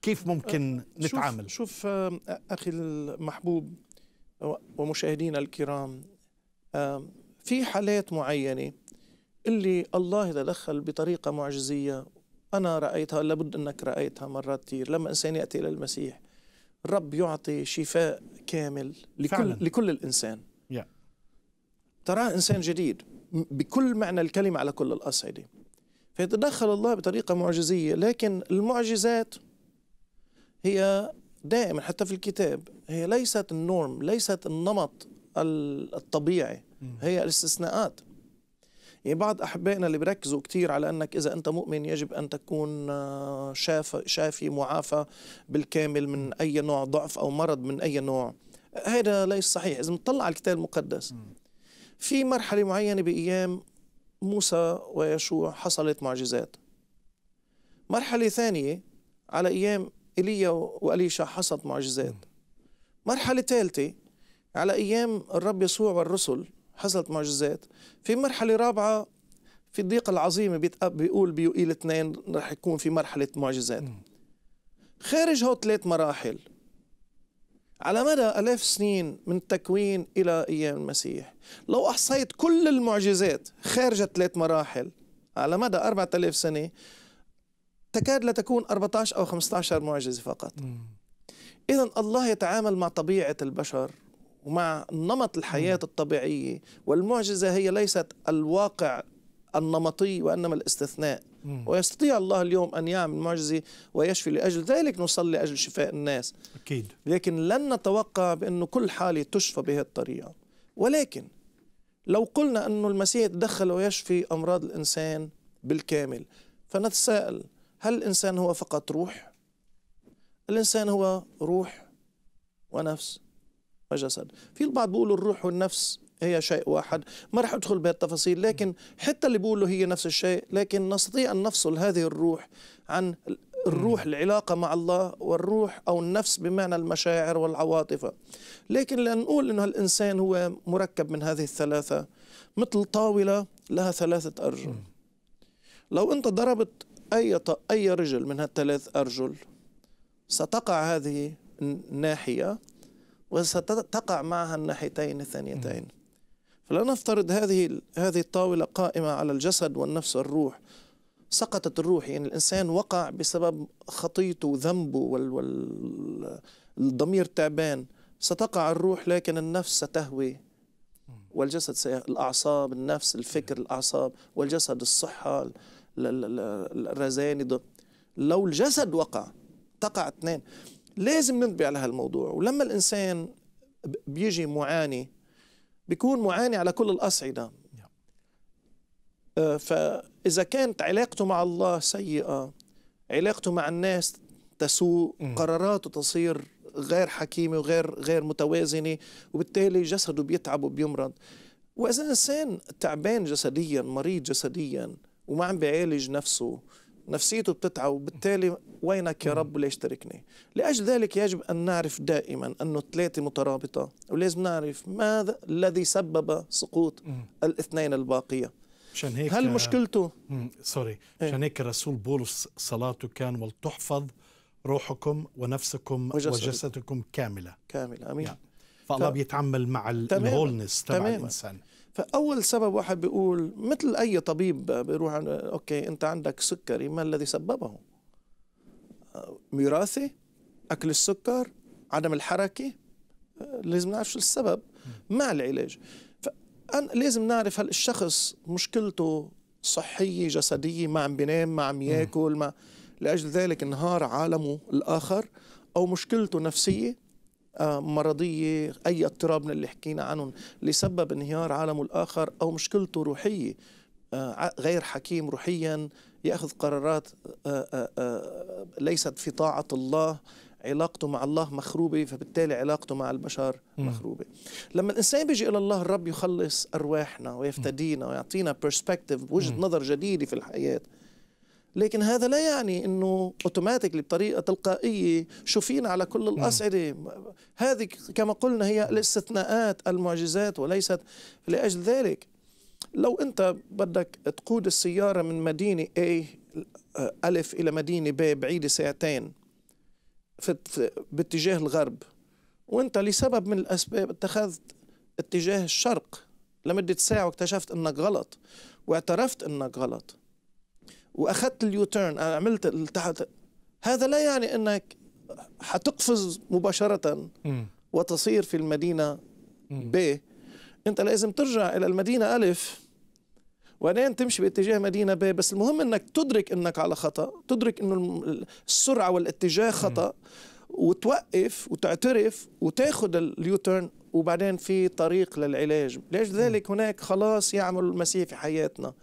كيف ممكن أه، نتعامل شوف, شوف أه، اخي المحبوب ومشاهدينا الكرام أه، في حالات معينه اللي الله دخل بطريقه معجزيه انا رايتها لابد انك رايتها مرات كثير لما انسان ياتي الى المسيح الرب يعطي شفاء كامل لكل فعلا. لكل الانسان yeah. تراه انسان جديد بكل معنى الكلمه على كل الاصعده فيتدخل الله بطريقه معجزيه لكن المعجزات هي دائما حتى في الكتاب هي ليست النورم ليست النمط الطبيعي هي الاستثناءات يعني بعض احبائنا اللي بيركزوا كثير على انك اذا انت مؤمن يجب ان تكون آه، شافي شافي معافى بالكامل من اي نوع ضعف او مرض من اي نوع هذا ليس صحيح اذا بنطلع على الكتاب المقدس في مرحله معينه بايام موسى ويشوع حصلت معجزات مرحله ثانيه على ايام ايليا واليشا حصد معجزات مرحله ثالثه على ايام الرب يسوع والرسل حصلت معجزات في مرحله رابعه في الضيق العظيمة بيقول بيوئيل اثنين رح يكون في مرحلة معجزات خارج هو ثلاث مراحل على مدى ألاف سنين من التكوين إلى أيام المسيح لو أحصيت كل المعجزات خارج ثلاث مراحل على مدى أربعة آلاف سنة تكاد لا تكون 14 أو 15 معجزة فقط إذا الله يتعامل مع طبيعة البشر ومع نمط الحياة الطبيعية والمعجزة هي ليست الواقع النمطي وإنما الاستثناء ويستطيع الله اليوم أن يعمل معجزة ويشفي لأجل ذلك نصلي لأجل شفاء الناس أكيد لكن لن نتوقع بأنه كل حالة تشفى بهذه الطريقة ولكن لو قلنا أنه المسيح تدخل ويشفي أمراض الإنسان بالكامل فنتساءل هل الإنسان هو فقط روح؟ الإنسان هو روح ونفس وجسد في البعض بيقولوا الروح والنفس هي شيء واحد ما رح أدخل بهالتفاصيل لكن حتى اللي بيقولوا هي نفس الشيء لكن نستطيع أن نفصل هذه الروح عن الروح العلاقة مع الله والروح أو النفس بمعنى المشاعر والعواطف لكن لنقول أن الإنسان هو مركب من هذه الثلاثة مثل طاولة لها ثلاثة أرجل لو أنت ضربت أي, أي رجل من هالثلاث أرجل ستقع هذه الناحية وستقع معها الناحيتين الثانيتين فلنفترض هذه هذه الطاولة قائمة على الجسد والنفس والروح سقطت الروح يعني الإنسان وقع بسبب خطيته وذنبه والضمير تعبان ستقع الروح لكن النفس ستهوي والجسد سيهوي. الأعصاب النفس الفكر الأعصاب والجسد الصحة الرزاني لو الجسد وقع تقع اثنين لازم ننتبه على هالموضوع ولما الانسان بيجي معاني بيكون معاني على كل الاصعده آه، فاذا كانت علاقته مع الله سيئه علاقته مع الناس تسوء قراراته تصير غير حكيمه وغير غير متوازنه وبالتالي جسده بيتعب وبيمرض واذا انسان تعبان جسديا مريض جسديا وما عم بيعالج نفسه نفسيته بتتعب وبالتالي وينك يا رب ليش تركني لأجل ذلك يجب أن نعرف دائما أن الثلاثة مترابطة ولازم نعرف ماذا الذي سبب سقوط الاثنين الباقية عشان هيك هل مشكلته سوري إيه. عشان هيك الرسول بولس صلاته كان ولتحفظ روحكم ونفسكم وجسد. وجسدكم كاملة كاملة أمين يعني. فالله ف... بيتعامل مع الهولنس تبع الإنسان فاول سبب واحد بيقول مثل اي طبيب بيروح اوكي انت عندك سكري ما الذي سببه وراثي اكل السكر عدم الحركه لازم نعرف شو السبب مع العلاج فأنا لازم نعرف هل الشخص مشكلته صحيه جسديه ما عم بينام ما عم ياكل ما لاجل ذلك انهار عالمه الاخر او مشكلته نفسيه آه، مرضية أي اضطراب من اللي حكينا عنهم اللي سبب انهيار عالمه الآخر أو مشكلته روحية آه، غير حكيم روحيا يأخذ قرارات آه، ليست في طاعة الله علاقته مع الله مخروبة فبالتالي علاقته مع البشر مخروبة لما الإنسان بيجي إلى الله الرب يخلص أرواحنا ويفتدينا ويعطينا perspective وجهة نظر جديدة في الحياة لكن هذا لا يعني انه اوتوماتيكلي بطريقه تلقائيه شوفين على كل الاصعده هذه كما قلنا هي الاستثناءات المعجزات وليست لاجل ذلك لو انت بدك تقود السياره من مدينه اي ألف إلى مدينة ب بعيدة ساعتين في باتجاه الغرب وانت لسبب من الأسباب اتخذت اتجاه الشرق لمدة ساعة واكتشفت انك غلط واعترفت انك غلط واخذت اليوتيرن عملت التحت هذا لا يعني انك حتقفز مباشره وتصير في المدينه ب انت لازم ترجع الى المدينه الف وبعدين تمشي باتجاه مدينه ب بس المهم انك تدرك انك على خطا تدرك انه السرعه والاتجاه خطا وتوقف وتعترف وتاخذ اليوتيرن وبعدين في طريق للعلاج لذلك هناك خلاص يعمل المسيح في حياتنا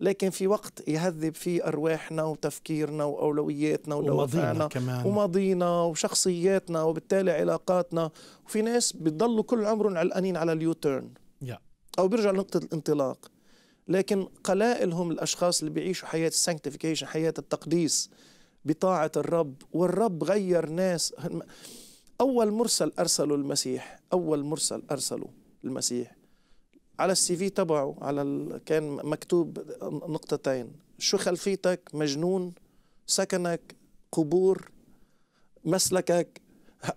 لكن في وقت يهذب فيه أرواحنا وتفكيرنا وأولوياتنا كمان وماضينا وشخصياتنا وبالتالي علاقاتنا وفي ناس بتضلوا كل عمرهم علقانين على اليوتيرن أو بيرجعوا لنقطة الانطلاق لكن قلائل هم الأشخاص اللي بيعيشوا حياة السانكتيفيكيشن حياة التقديس بطاعة الرب والرب غير ناس أول مرسل أرسله المسيح أول مرسل أرسله المسيح على السي في تبعه على ال... كان مكتوب نقطتين شو خلفيتك مجنون سكنك قبور مسلكك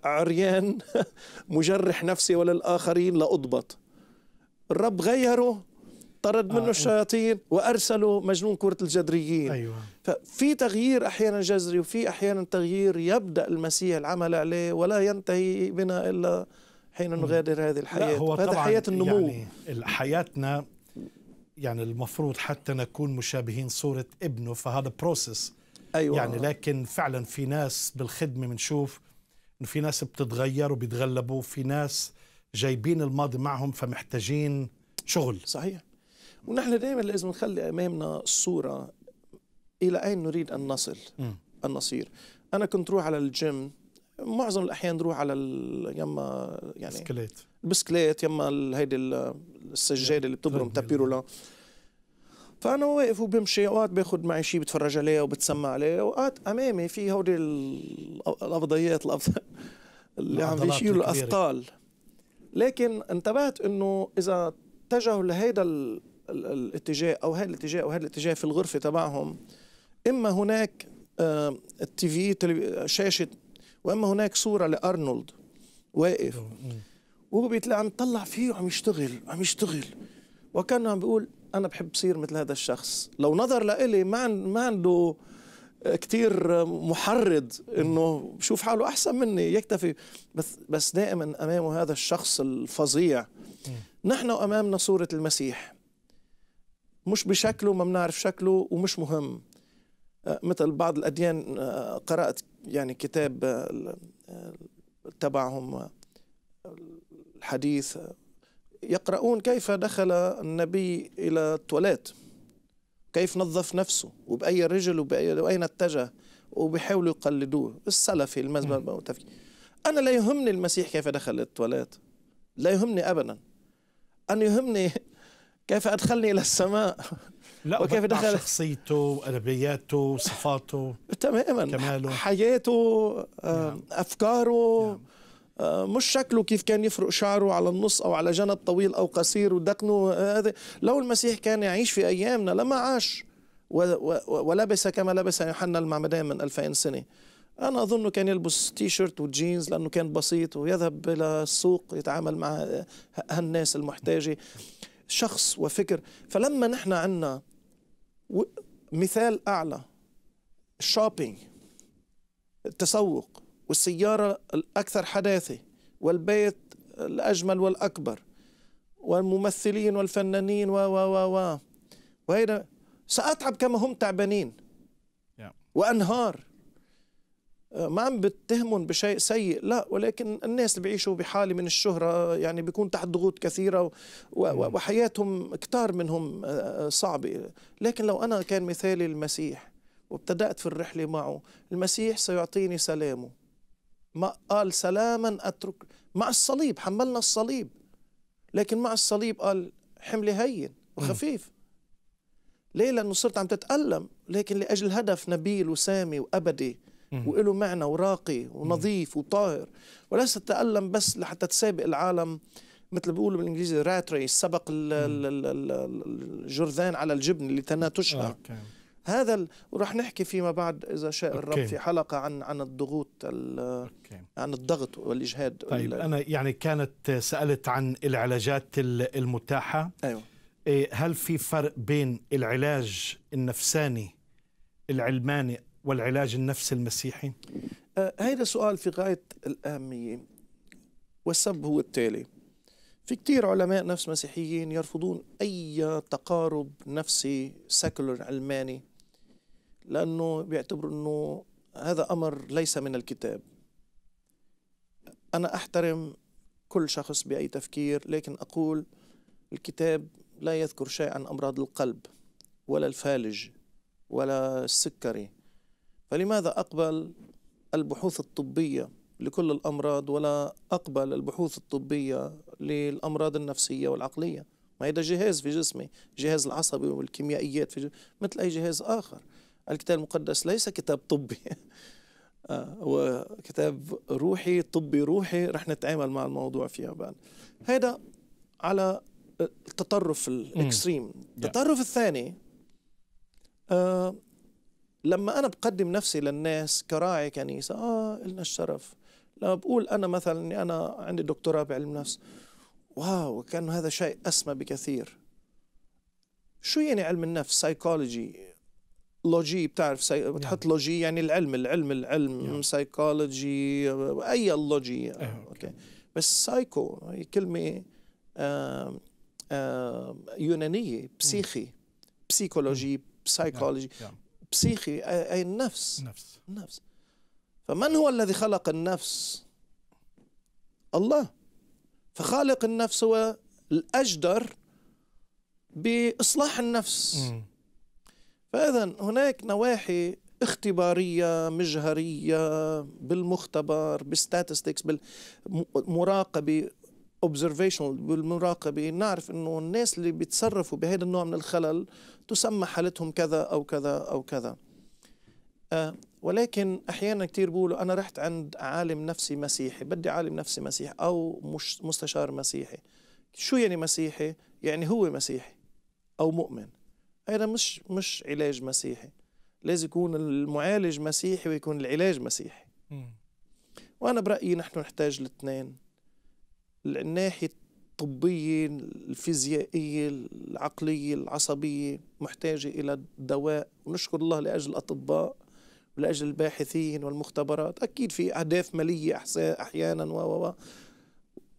عريان [LAUGHS] مجرح نفسي وللآخرين لأضبط الرب غيره طرد منه آه. الشياطين وأرسله مجنون كره الجدريين ايوه ففي تغيير احيانا جذري وفي احيانا تغيير يبدا المسيح العمل عليه ولا ينتهي بنا الا حين نغادر هذه الحياة هو هذا طبعاً حياة النمو يعني حياتنا يعني المفروض حتى نكون مشابهين صورة ابنه فهذا بروسس أيوة. يعني لكن فعلا في ناس بالخدمة بنشوف انه في ناس بتتغير وبيتغلبوا في ناس جايبين الماضي معهم فمحتاجين شغل صحيح ونحن دائما لازم نخلي امامنا الصوره الى اين نريد ان نصل م. ان نصير انا كنت روح على الجيم معظم الاحيان نروح على يما يعني بسكليت البسكليت يما هيدي السجاده اللي بتبرم طيب، تابيرولا فانا واقف وبمشي اوقات باخذ معي شيء بتفرج عليه وبتسمع عليه اوقات امامي في هودي القبضيات اللي عم بيشيلوا الاثقال لكن انتبهت انه اذا اتجهوا لهيدا الاتجاه او هذا الاتجاه او هذا الاتجاه في الغرفه تبعهم اما هناك آه، التي في شاشه واما هناك صوره لارنولد واقف وهو بيتلاقى عم يطلع فيه وعم يشتغل عم يشتغل وكانه عم بيقول انا بحب صير مثل هذا الشخص لو نظر لإلي ما ما عنده آه، كثير آه، محرض انه بشوف حاله احسن مني يكتفي بس بس دائما امامه هذا الشخص الفظيع نحن امامنا صوره المسيح مش بشكله ما بنعرف شكله ومش مهم مثل بعض الأديان آه، قرأت يعني كتاب آه، آه، تبعهم الحديث يقرؤون كيف دخل النبي إلى التواليت كيف نظف نفسه وبأي رجل وأين اتجه وبيحاولوا يقلدوه السلفي المذهب أنا لا يهمني المسيح كيف دخل التواليت لا يهمني أبدا أنا يهمني [LAUGHS] كيف أدخلني إلى السماء لا وكيف دخل شخصيته وادبياته وصفاته تماما كماله. حياته آه، نعم. افكاره نعم. آه، مش شكله كيف كان يفرق شعره على النص او على جنب طويل او قصير ودقنه آه، هذا لو المسيح كان يعيش في ايامنا لما عاش ولبس كما لبس يوحنا المعمدان من 2000 سنه انا اظنه كان يلبس تي شيرت وجينز لانه كان بسيط ويذهب الى السوق يتعامل مع هالناس المحتاجه شخص وفكر فلما نحن عندنا مثال أعلى الشوبينج التسوق والسيارة الأكثر حداثة والبيت الأجمل والأكبر والممثلين والفنانين و و و و وهيدا سأتعب كما هم تعبانين وأنهار ما عم بتهمهم بشيء سيء لا ولكن الناس اللي بيعيشوا بحاله من الشهرة يعني بيكون تحت ضغوط كثيرة وحياتهم كتار منهم آه، آه، صعبة لكن لو أنا كان مثالي المسيح وابتدأت في الرحلة معه المسيح سيعطيني سلامه ما قال سلاما أترك مع الصليب حملنا الصليب لكن مع الصليب قال حملي هين وخفيف ليه لأنه صرت عم تتألم لكن لأجل هدف نبيل وسامي وأبدي وله معنى وراقي ونظيف وطاهر وليس تتألم بس لحتى تسابق العالم مثل بيقولوا بالانجليزي رات ريس سبق الجرذان على الجبن لتناتشها آه، أوكي. هذا ورح نحكي فيما بعد اذا شاء الرب أوكي. في حلقه عن عن الضغوط ال... عن الضغط والاجهاد طيب انا يعني كانت سالت عن العلاجات المتاحه ايوه إيه، هل في فرق بين العلاج النفساني العلماني والعلاج النفسي المسيحي؟ هذا أه، سؤال في غاية الأهمية والسبب هو التالي في كتير علماء نفس مسيحيين يرفضون أي تقارب نفسي سكولر علماني لأنه بيعتبروا أنه هذا أمر ليس من الكتاب أنا أحترم كل شخص بأي تفكير لكن أقول الكتاب لا يذكر شيء عن أمراض القلب ولا الفالج ولا السكري فلماذا أقبل البحوث الطبية لكل الأمراض ولا أقبل البحوث الطبية للأمراض النفسية والعقلية ما هذا جهاز في جسمي جهاز العصبي والكيميائيات في جسمي. مثل أي جهاز آخر الكتاب المقدس ليس كتاب طبي [LAUGHS] آه، هو كتاب روحي طبي روحي رح نتعامل مع الموضوع فيها بعد هذا على آه، التطرف الاكستريم التطرف الثاني آه، لما أنا بقدم نفسي للناس كراعي كنيسة آه إلنا الشرف لما بقول أنا مثلا أني أنا عندي دكتوراه بعلم نفس واو كان هذا شيء أسمى بكثير شو يعني علم النفس سايكولوجي لوجي بتعرف سي... بتحط نعم. لوجي يعني العلم العلم العلم نعم. سايكولوجي اي اللوجي أه. اوكي بس سايكو هي كلمه آه آه يونانيه بسيخي بسيكولوجي سايكولوجي بسيخي أي النفس نفس. النفس فمن هو الذي خلق النفس الله فخالق النفس هو الأجدر بإصلاح النفس فإذا هناك نواحي اختبارية مجهرية بالمختبر بالستاتستكس بالمراقبة اوبزرفيشن والمراقبه نعرف انه الناس اللي بيتصرفوا بهذا النوع من الخلل تسمى حالتهم كذا او كذا او كذا آه ولكن احيانا كثير بقولوا انا رحت عند عالم نفسي مسيحي بدي عالم نفسي مسيحي او مش مستشار مسيحي شو يعني مسيحي يعني هو مسيحي او مؤمن هذا مش مش علاج مسيحي لازم يكون المعالج مسيحي ويكون العلاج مسيحي وانا برايي نحن نحتاج الاثنين الناحية الطبية الفيزيائية العقلية العصبية محتاجة إلى دواء ونشكر الله لأجل الأطباء ولأجل الباحثين والمختبرات أكيد في أهداف مالية أحيانا و و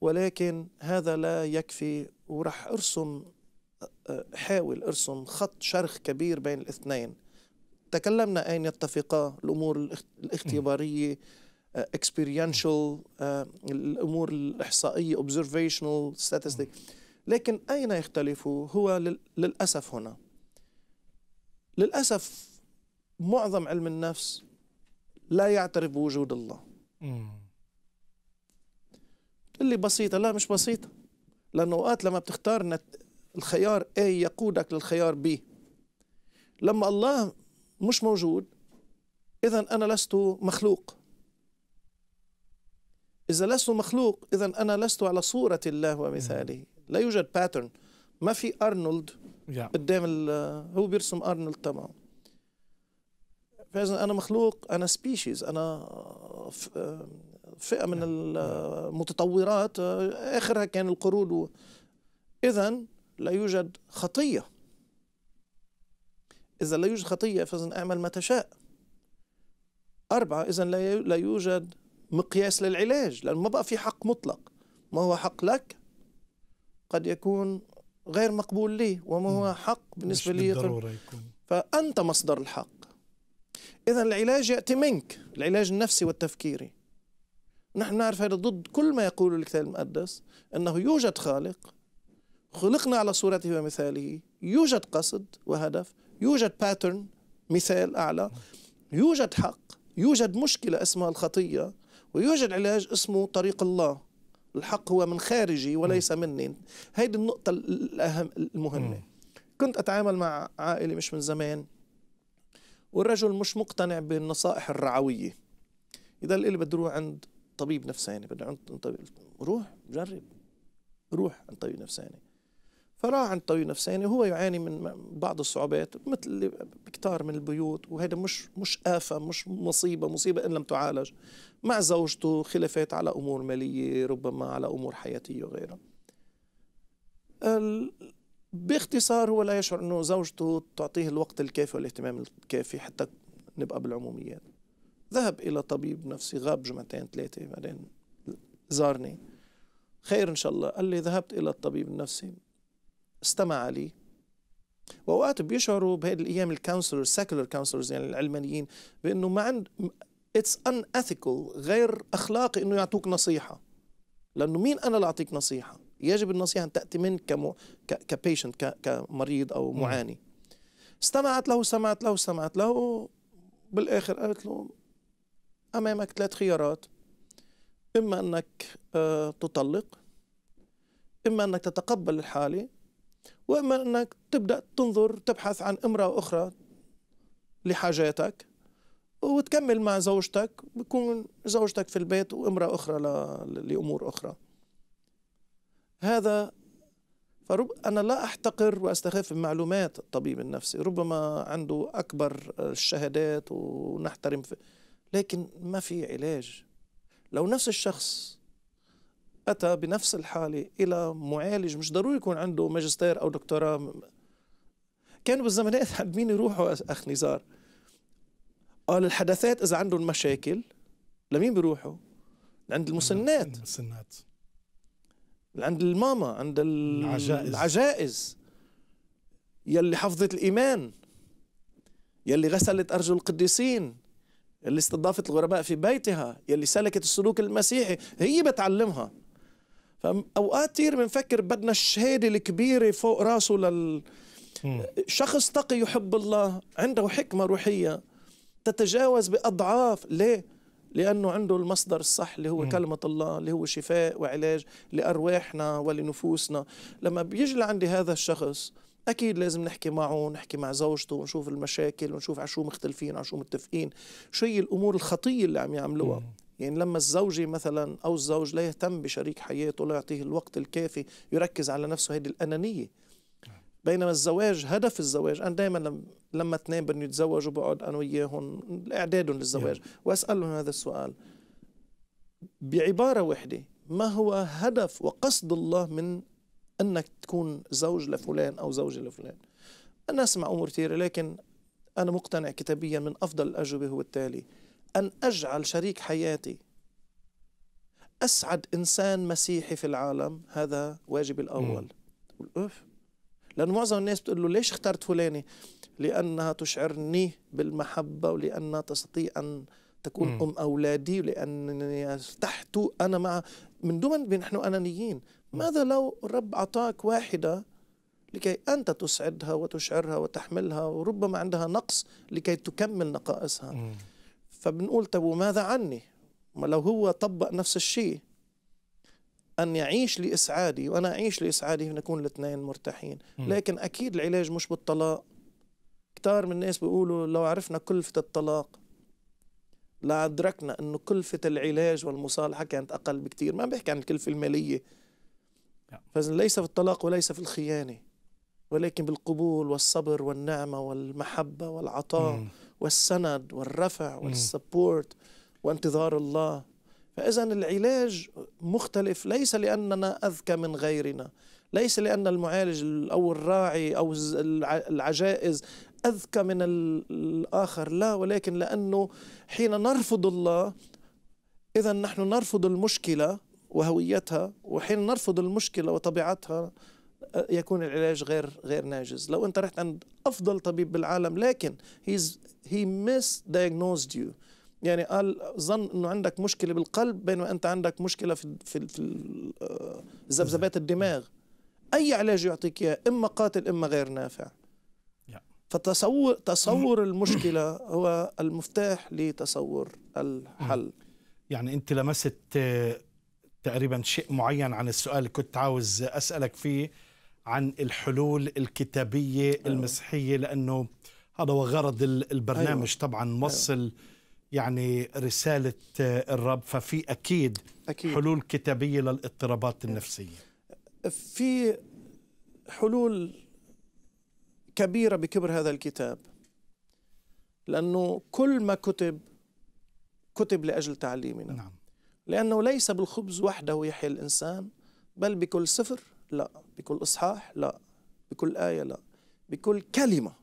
ولكن هذا لا يكفي وراح أرسم حاول أرسم خط شرخ كبير بين الاثنين تكلمنا أين يتفقا الأمور الاختبارية اكسبيرينشال uh, uh, الامور الاحصائيه اوبزرفيشنال ستاتستيك لكن اين يختلف هو للاسف هنا للاسف معظم علم النفس لا يعترف بوجود الله اللي بسيطه لا مش بسيطه لانه اوقات لما بتختار نت... الخيار A يقودك للخيار B لما الله مش موجود إذا أنا لست مخلوق إذا لست مخلوق إذا أنا لست على صورة الله ومثاله لا يوجد باترن ما في أرنولد قدام هو بيرسم أرنولد تبعه فإذا أنا مخلوق أنا سبيشيز أنا فئة من المتطورات آخرها كان القرود إذا لا يوجد خطية إذا لا يوجد خطية فإذا أعمل ما تشاء أربعة إذا لا يوجد مقياس للعلاج لأنه ما بقى في حق مطلق ما هو حق لك قد يكون غير مقبول لي وما هو حق بالنسبة لي يكون. فأنت مصدر الحق إذا العلاج يأتي منك العلاج النفسي والتفكيري نحن نعرف هذا ضد كل ما يقوله الكتاب المقدس أنه يوجد خالق خلقنا على صورته ومثاله يوجد قصد وهدف يوجد باترن مثال أعلى يوجد حق يوجد مشكلة اسمها الخطية ويوجد علاج اسمه طريق الله الحق هو من خارجي وليس مني هيدي النقطة الأهم المهمة كنت أتعامل مع عائلة مش من زمان والرجل مش مقتنع بالنصائح الرعوية إذا اللي بده يروح عند طبيب نفساني بده عند طبيب روح جرب روح عند طبيب نفساني فراح عند طبيب نفساني يعني وهو يعاني من بعض الصعوبات مثل بكتار من البيوت وهذا مش مش آفة مش مصيبة مصيبة إن لم تعالج مع زوجته خلافات على أمور مالية ربما على أمور حياتية وغيرها باختصار هو لا يشعر أنه زوجته تعطيه الوقت الكافي والاهتمام الكافي حتى نبقى بالعموميات ذهب إلى طبيب نفسي غاب جمعتين ثلاثة بعدين زارني خير إن شاء الله قال لي ذهبت إلى الطبيب النفسي استمع لي واوقات بيشعروا بهذه الايام الكونسلرز سيكولر كونسلرز يعني العلمانيين بانه ما عند اتس ان اثيكال غير اخلاقي انه يعطوك نصيحه لانه مين انا اللي اعطيك نصيحه يجب النصيحه ان تاتي منك كمو... ك... كبيشنت ك... كمريض او معاني استمعت له سمعت له سمعت له بالاخر قالت له امامك ثلاث خيارات اما انك آه، تطلق اما انك تتقبل الحاله واما انك تبدا تنظر تبحث عن امراه اخرى لحاجاتك وتكمل مع زوجتك بكون زوجتك في البيت وامراه اخرى لامور اخرى هذا فرب أنا لا أحتقر وأستخف بمعلومات الطبيب النفسي ربما عنده أكبر الشهادات ونحترم لكن ما في علاج لو نفس الشخص أتى بنفس الحالة إلى معالج مش ضروري يكون عنده ماجستير أو دكتوراه كانوا بالزمانات [LAUGHS] عند مين يروحوا أخ نزار قال الحدثات إذا عندهم مشاكل لمين بيروحوا عند المسنات المسنات عند الماما عند العجائز, العجائز. يلي حفظت الإيمان يلي غسلت أرجل القديسين اللي استضافت الغرباء في بيتها يلي سلكت السلوك المسيحي هي بتعلمها فاوقات كثير بنفكر بدنا الشهاده الكبيره فوق راسه لل شخص تقي يحب الله عنده حكمه روحيه تتجاوز باضعاف ليه لانه عنده المصدر الصح اللي هو م. كلمه الله اللي هو شفاء وعلاج لارواحنا ولنفوسنا لما بيجي لعندي هذا الشخص اكيد لازم نحكي معه ونحكي مع زوجته ونشوف المشاكل ونشوف على شو مختلفين على شو متفقين شو هي الامور الخطيه اللي عم يعملوها يعني لما الزوجة مثلا أو الزوج لا يهتم بشريك حياته لا يعطيه الوقت الكافي يركز على نفسه هذه الأنانية بينما الزواج هدف الزواج أنا دائما لما اثنين بدهم يتزوجوا بقعد أنا وياهم إعدادهم للزواج وأسألهم هذا السؤال بعبارة واحدة ما هو هدف وقصد الله من أنك تكون زوج لفلان أو زوجة لفلان أنا أسمع أمور كثيرة لكن أنا مقتنع كتابيا من أفضل الأجوبة هو التالي أن أجعل شريك حياتي أسعد إنسان مسيحي في العالم هذا واجبي الأول أوف لأن معظم الناس بتقول له ليش اخترت فلانة لأنها تشعرني بالمحبة ولأنها تستطيع أن تكون مم. أم أولادي لأنني ارتحت أنا مع من دون نحن أنانيين ماذا لو الرب أعطاك واحدة لكي أنت تسعدها وتشعرها وتحملها وربما عندها نقص لكي تكمل نقائصها فبنقول طب وماذا عني ما لو هو طبق نفس الشيء أن يعيش لإسعادي وأنا أعيش لإسعادي نكون الاثنين مرتاحين لكن أكيد العلاج مش بالطلاق كتار من الناس بيقولوا لو عرفنا كلفة الطلاق لأدركنا أنه كلفة العلاج والمصالحة كانت أقل بكتير ما بحكي عن الكلفة المالية نعم. فليس في الطلاق وليس في الخيانة ولكن بالقبول والصبر والنعمة والمحبة والعطاء والسند والرفع والسبورت وانتظار الله فإذا العلاج مختلف ليس لأننا أذكى من غيرنا ليس لأن المعالج أو الراعي أو العجائز أذكى من الآخر لا ولكن لأنه حين نرفض الله إذا نحن نرفض المشكلة وهويتها وحين نرفض المشكلة وطبيعتها يكون العلاج غير غير ناجز لو انت رحت عند افضل طبيب بالعالم لكن هيز هي مس دايجنوزد يو يعني قال ظن انه عندك مشكله بالقلب بينما انت عندك مشكله في في, في آه، ذبذبات الدماغ اي علاج يعطيك اياه اما قاتل اما غير نافع فتصور [LAUGHS] تصور المشكله هو المفتاح لتصور الحل يعني انت لمست آه، تقريبا شيء معين عن السؤال اللي كنت عاوز اسالك فيه عن الحلول الكتابية أيوة. المسيحية لأنه هذا هو غرض البرنامج أيوة. طبعا نوصل أيوة. يعني رسالة آه، الرب ففي أكيد, أكيد حلول كتابية للاضطرابات النفسية في حلول كبيرة بكبر هذا الكتاب لأنه كل ما كتب كتب لأجل تعليمنا نعم. لأنه ليس بالخبز وحده يحيى الإنسان بل بكل سفر لا بكل إصحاح لا بكل آية لا بكل كلمة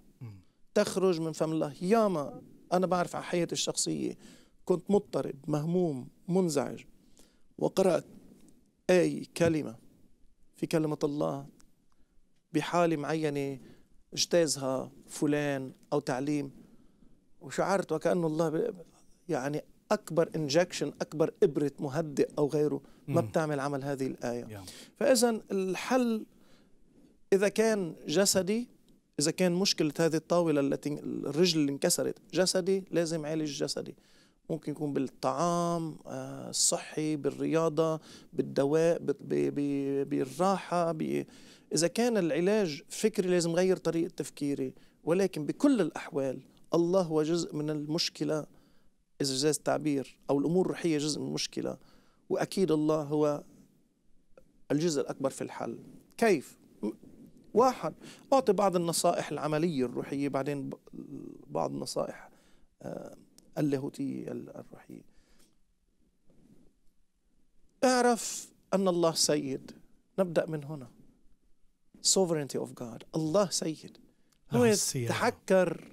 تخرج من فم الله ياما أنا بعرف عن حياتي الشخصية كنت مضطرب مهموم منزعج وقرأت آية كلمة في كلمة الله بحالة معينة اجتازها فلان أو تعليم وشعرت وكأنه الله يعني أكبر انجكشن أكبر إبرة مهدئ أو غيره ما بتعمل عمل هذه الآية فإذا الحل إذا كان جسدي إذا كان مشكلة هذه الطاولة التي الرجل اللي انكسرت جسدي لازم عالج جسدي ممكن يكون بالطعام آه، الصحي بالرياضة بالدواء بالراحة إذا كان العلاج فكري لازم غير طريقة تفكيري ولكن بكل الأحوال الله هو جزء من المشكلة إذا جاز التعبير أو الأمور الروحية جزء من المشكلة وأكيد الله هو الجزء الأكبر في الحل كيف؟ واحد أعطي بعض النصائح العملية الروحية بعدين بعض النصائح آه، اللاهوتية الروحية اعرف أن الله سيد نبدأ من هنا sovereignty of God الله سيد هو يتحكر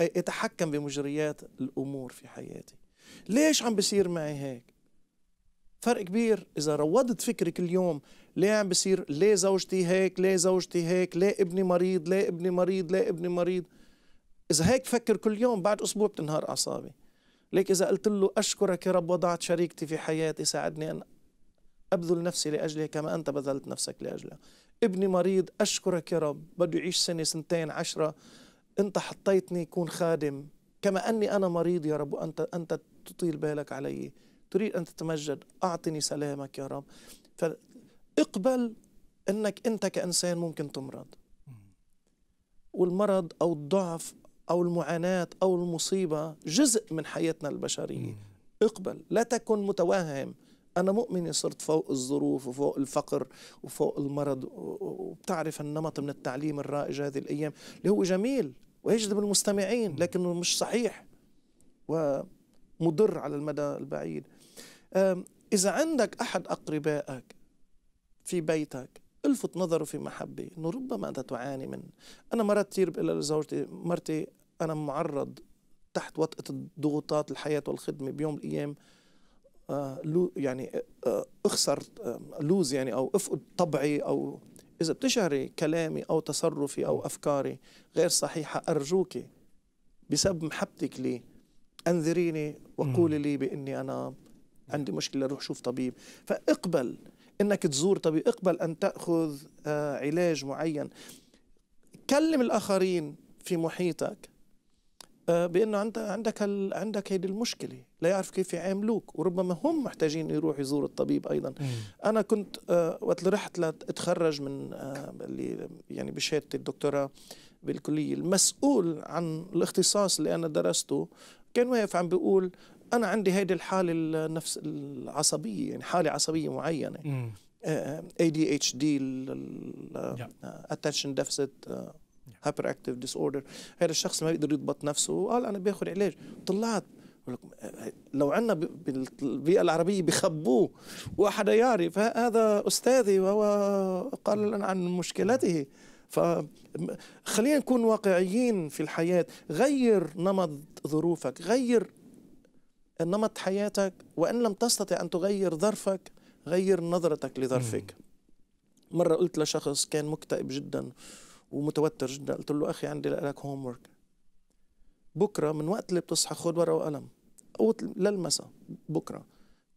يتحكم بمجريات الأمور في حياتي ليش عم بصير معي هيك فرق كبير اذا روضت فكرك اليوم ليه عم بصير ليه زوجتي هيك ليه زوجتي هيك ليه ابني مريض ليه ابني مريض ليه ابني مريض اذا هيك فكر كل يوم بعد اسبوع بتنهار اعصابي ليك اذا قلت له اشكرك يا رب وضعت شريكتي في حياتي ساعدني ان ابذل نفسي لاجلها كما انت بذلت نفسك لاجلها ابني مريض اشكرك يا رب بده يعيش سنه سنتين عشرة انت حطيتني يكون خادم كما اني انا مريض يا رب وانت انت تطيل بالك علي تريد أن تتمجد أعطني سلامك يا رب فاقبل أنك أنت كإنسان ممكن تمرض والمرض أو الضعف أو المعاناة أو المصيبة جزء من حياتنا البشرية اقبل لا تكن متوهم أنا مؤمنة صرت فوق الظروف وفوق الفقر وفوق المرض وبتعرف النمط من التعليم الرائج هذه الأيام اللي هو جميل ويجذب المستمعين لكنه مش صحيح ومضر على المدى البعيد إذا عندك أحد أقربائك في بيتك الفت نظره في محبة انه ربما انت تعاني من انا مرات كثير بقول لزوجتي مرتي انا معرض تحت وطئة الضغوطات الحياة والخدمة بيوم من الايام آه، لو يعني آه، آه، اخسر لوز يعني او افقد طبعي او اذا بتشعري كلامي او تصرفي او افكاري غير صحيحة ارجوك بسبب محبتك لي انذريني وقولي لي باني انا عندي مشكله روح شوف طبيب فاقبل انك تزور طبيب اقبل ان تاخذ آه، علاج معين كلم الاخرين في محيطك آه، بانه انت عندك عندك هيدي المشكله لا يعرف كيف يعاملوك وربما هم محتاجين يروح يزور الطبيب ايضا انا كنت آه، وقت رحت لاتخرج من اللي يعني بشهاده الدكتوراه بالكليه المسؤول عن الاختصاص اللي انا درسته كان واقف عم بيقول انا عندي هيدي الحاله النفس العصبيه يعني حاله عصبيه معينه اي دي اتش دي اتنشن ديفيسيت هايبر اكتيف ديس اوردر هذا الشخص ما بيقدر يضبط نفسه قال انا باخذ علاج طلعت آه، آه، لو عندنا بالبيئه العربيه بخبوه واحد يعرف هذا استاذي وهو قال لنا عن مشكلته فخلينا نكون واقعيين في الحياة غير نمط ظروفك غير نمط حياتك وإن لم تستطع أن تغير ظرفك غير نظرتك لظرفك مرة قلت لشخص كان مكتئب جدا ومتوتر جدا قلت له أخي عندي لك هوم ورك بكرة من وقت اللي بتصحى خد ورقة وقلم أو للمساء بكرة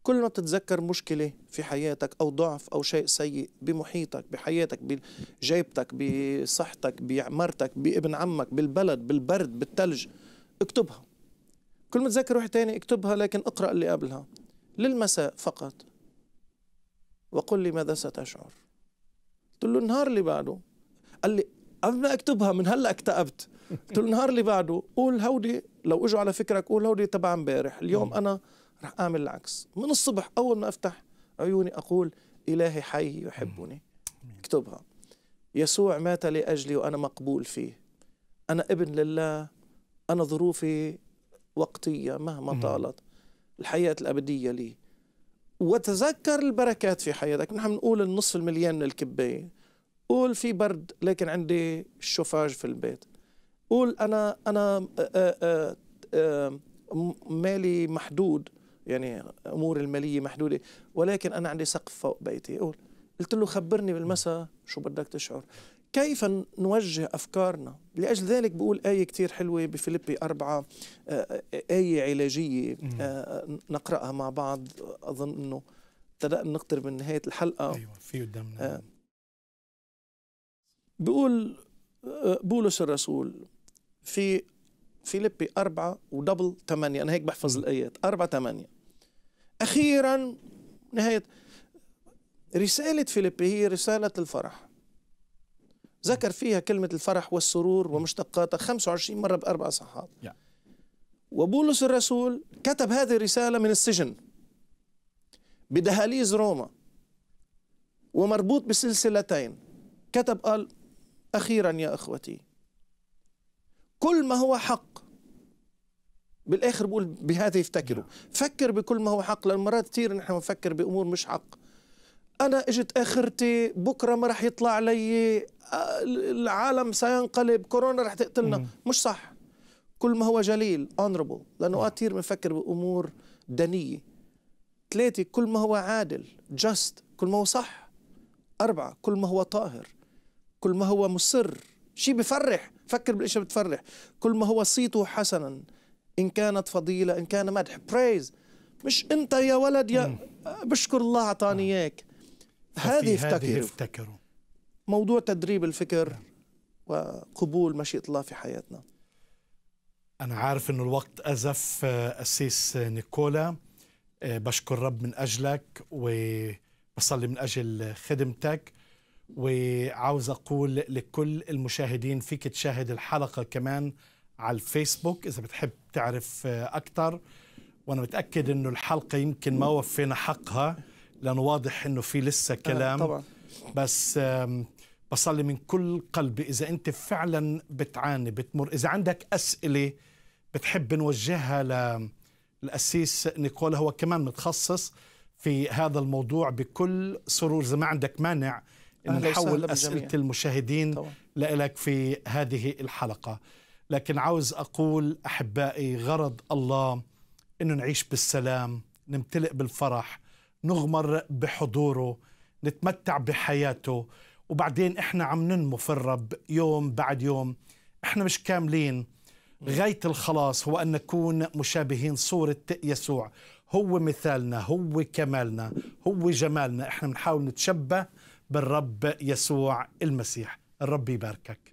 كل ما بتتذكر مشكلة في حياتك أو ضعف أو شيء سيء بمحيطك بحياتك بجيبتك بصحتك بعمرتك بابن عمك بالبلد بالبرد بالثلج اكتبها كل ما تذكر واحد تاني اكتبها لكن اقرأ اللي قبلها للمساء فقط وقل لي ماذا ستشعر قلت له النهار اللي بعده قال لي قبل ما اكتبها من هلا اكتئبت قلت له النهار اللي بعده قول هودي لو اجوا على فكرك قول هودي تبع امبارح اليوم انا رح اعمل العكس من الصبح اول ما افتح عيوني اقول الهي حي يحبني اكتبها يسوع مات لاجلي وانا مقبول فيه انا ابن لله انا ظروفي وقتية مهما طالت الحياة الأبدية لي وتذكر البركات في حياتك نحن بنقول النصف المليان من الكباية قول في برد لكن عندي الشوفاج في البيت قول أنا أنا آآ آآ آآ مالي محدود يعني اموري الماليه محدوده ولكن انا عندي سقف فوق بيتي قول قلت له خبرني بالمساء شو بدك تشعر كيف نوجه أفكارنا لأجل ذلك بقول آية كتير حلوة بفيليبي أربعة آه، آية علاجية آه، نقرأها مع بعض أظن أنه ابتدأنا نقترب من نهاية الحلقة أيوة في قدامنا آه، بقول بولس الرسول في فيليبي أربعة ودبل ثمانية أنا هيك بحفظ الآيات أربعة ثمانية أخيرا نهاية رسالة فيليبي هي رسالة الفرح ذكر فيها كلمة الفرح والسرور ومشتقاتها 25 مرة بأربع صحاب وبولس الرسول كتب هذه الرسالة من السجن بدهاليز روما ومربوط بسلسلتين كتب قال أخيرا يا أخوتي كل ما هو حق بالآخر بقول بهذا يفتكروا فكر بكل ما هو حق لأن مرات كثير نحن نفكر بأمور مش حق انا اجت اخرتي بكره ما راح يطلع لي آه، العالم سينقلب كورونا راح تقتلنا مم. مش صح كل ما هو جليل اونربل لانه آه. كثير بنفكر بامور دنيه ثلاثه كل ما هو عادل جاست كل ما هو صح اربعه كل ما هو طاهر كل ما هو مصر شيء بفرح فكر بالاشياء بتفرح كل ما هو صيته حسنا ان كانت فضيله ان كان مدح برايز مش انت يا ولد يا آه، بشكر الله اعطاني اياك هذه افتكروا افتكروا موضوع تدريب الفكر وقبول مشيئة الله في حياتنا أنا عارف أن الوقت أزف آه، أسيس آه، نيكولا آه، بشكر رب من أجلك وبصلي من أجل خدمتك وعاوز أقول لكل المشاهدين فيك تشاهد الحلقة كمان على الفيسبوك إذا بتحب تعرف أكثر وأنا متأكد أنه الحلقة يمكن ما وفينا حقها لانه واضح انه في لسه آه، كلام طبعا بس بصلي من كل قلبي اذا انت فعلا بتعاني بتمر اذا عندك اسئله بتحب نوجهها للاسيس نيكولا هو كمان متخصص في هذا الموضوع بكل سرور اذا ما عندك مانع ان نحول اسئله المشاهدين طبعا. لك في هذه الحلقه لكن عاوز اقول احبائي غرض الله انه نعيش بالسلام نمتلئ بالفرح نغمر بحضوره نتمتع بحياته وبعدين احنا عم ننمو في الرب يوم بعد يوم احنا مش كاملين غاية الخلاص هو أن نكون مشابهين صورة يسوع هو مثالنا هو كمالنا هو جمالنا احنا بنحاول نتشبه بالرب يسوع المسيح الرب يباركك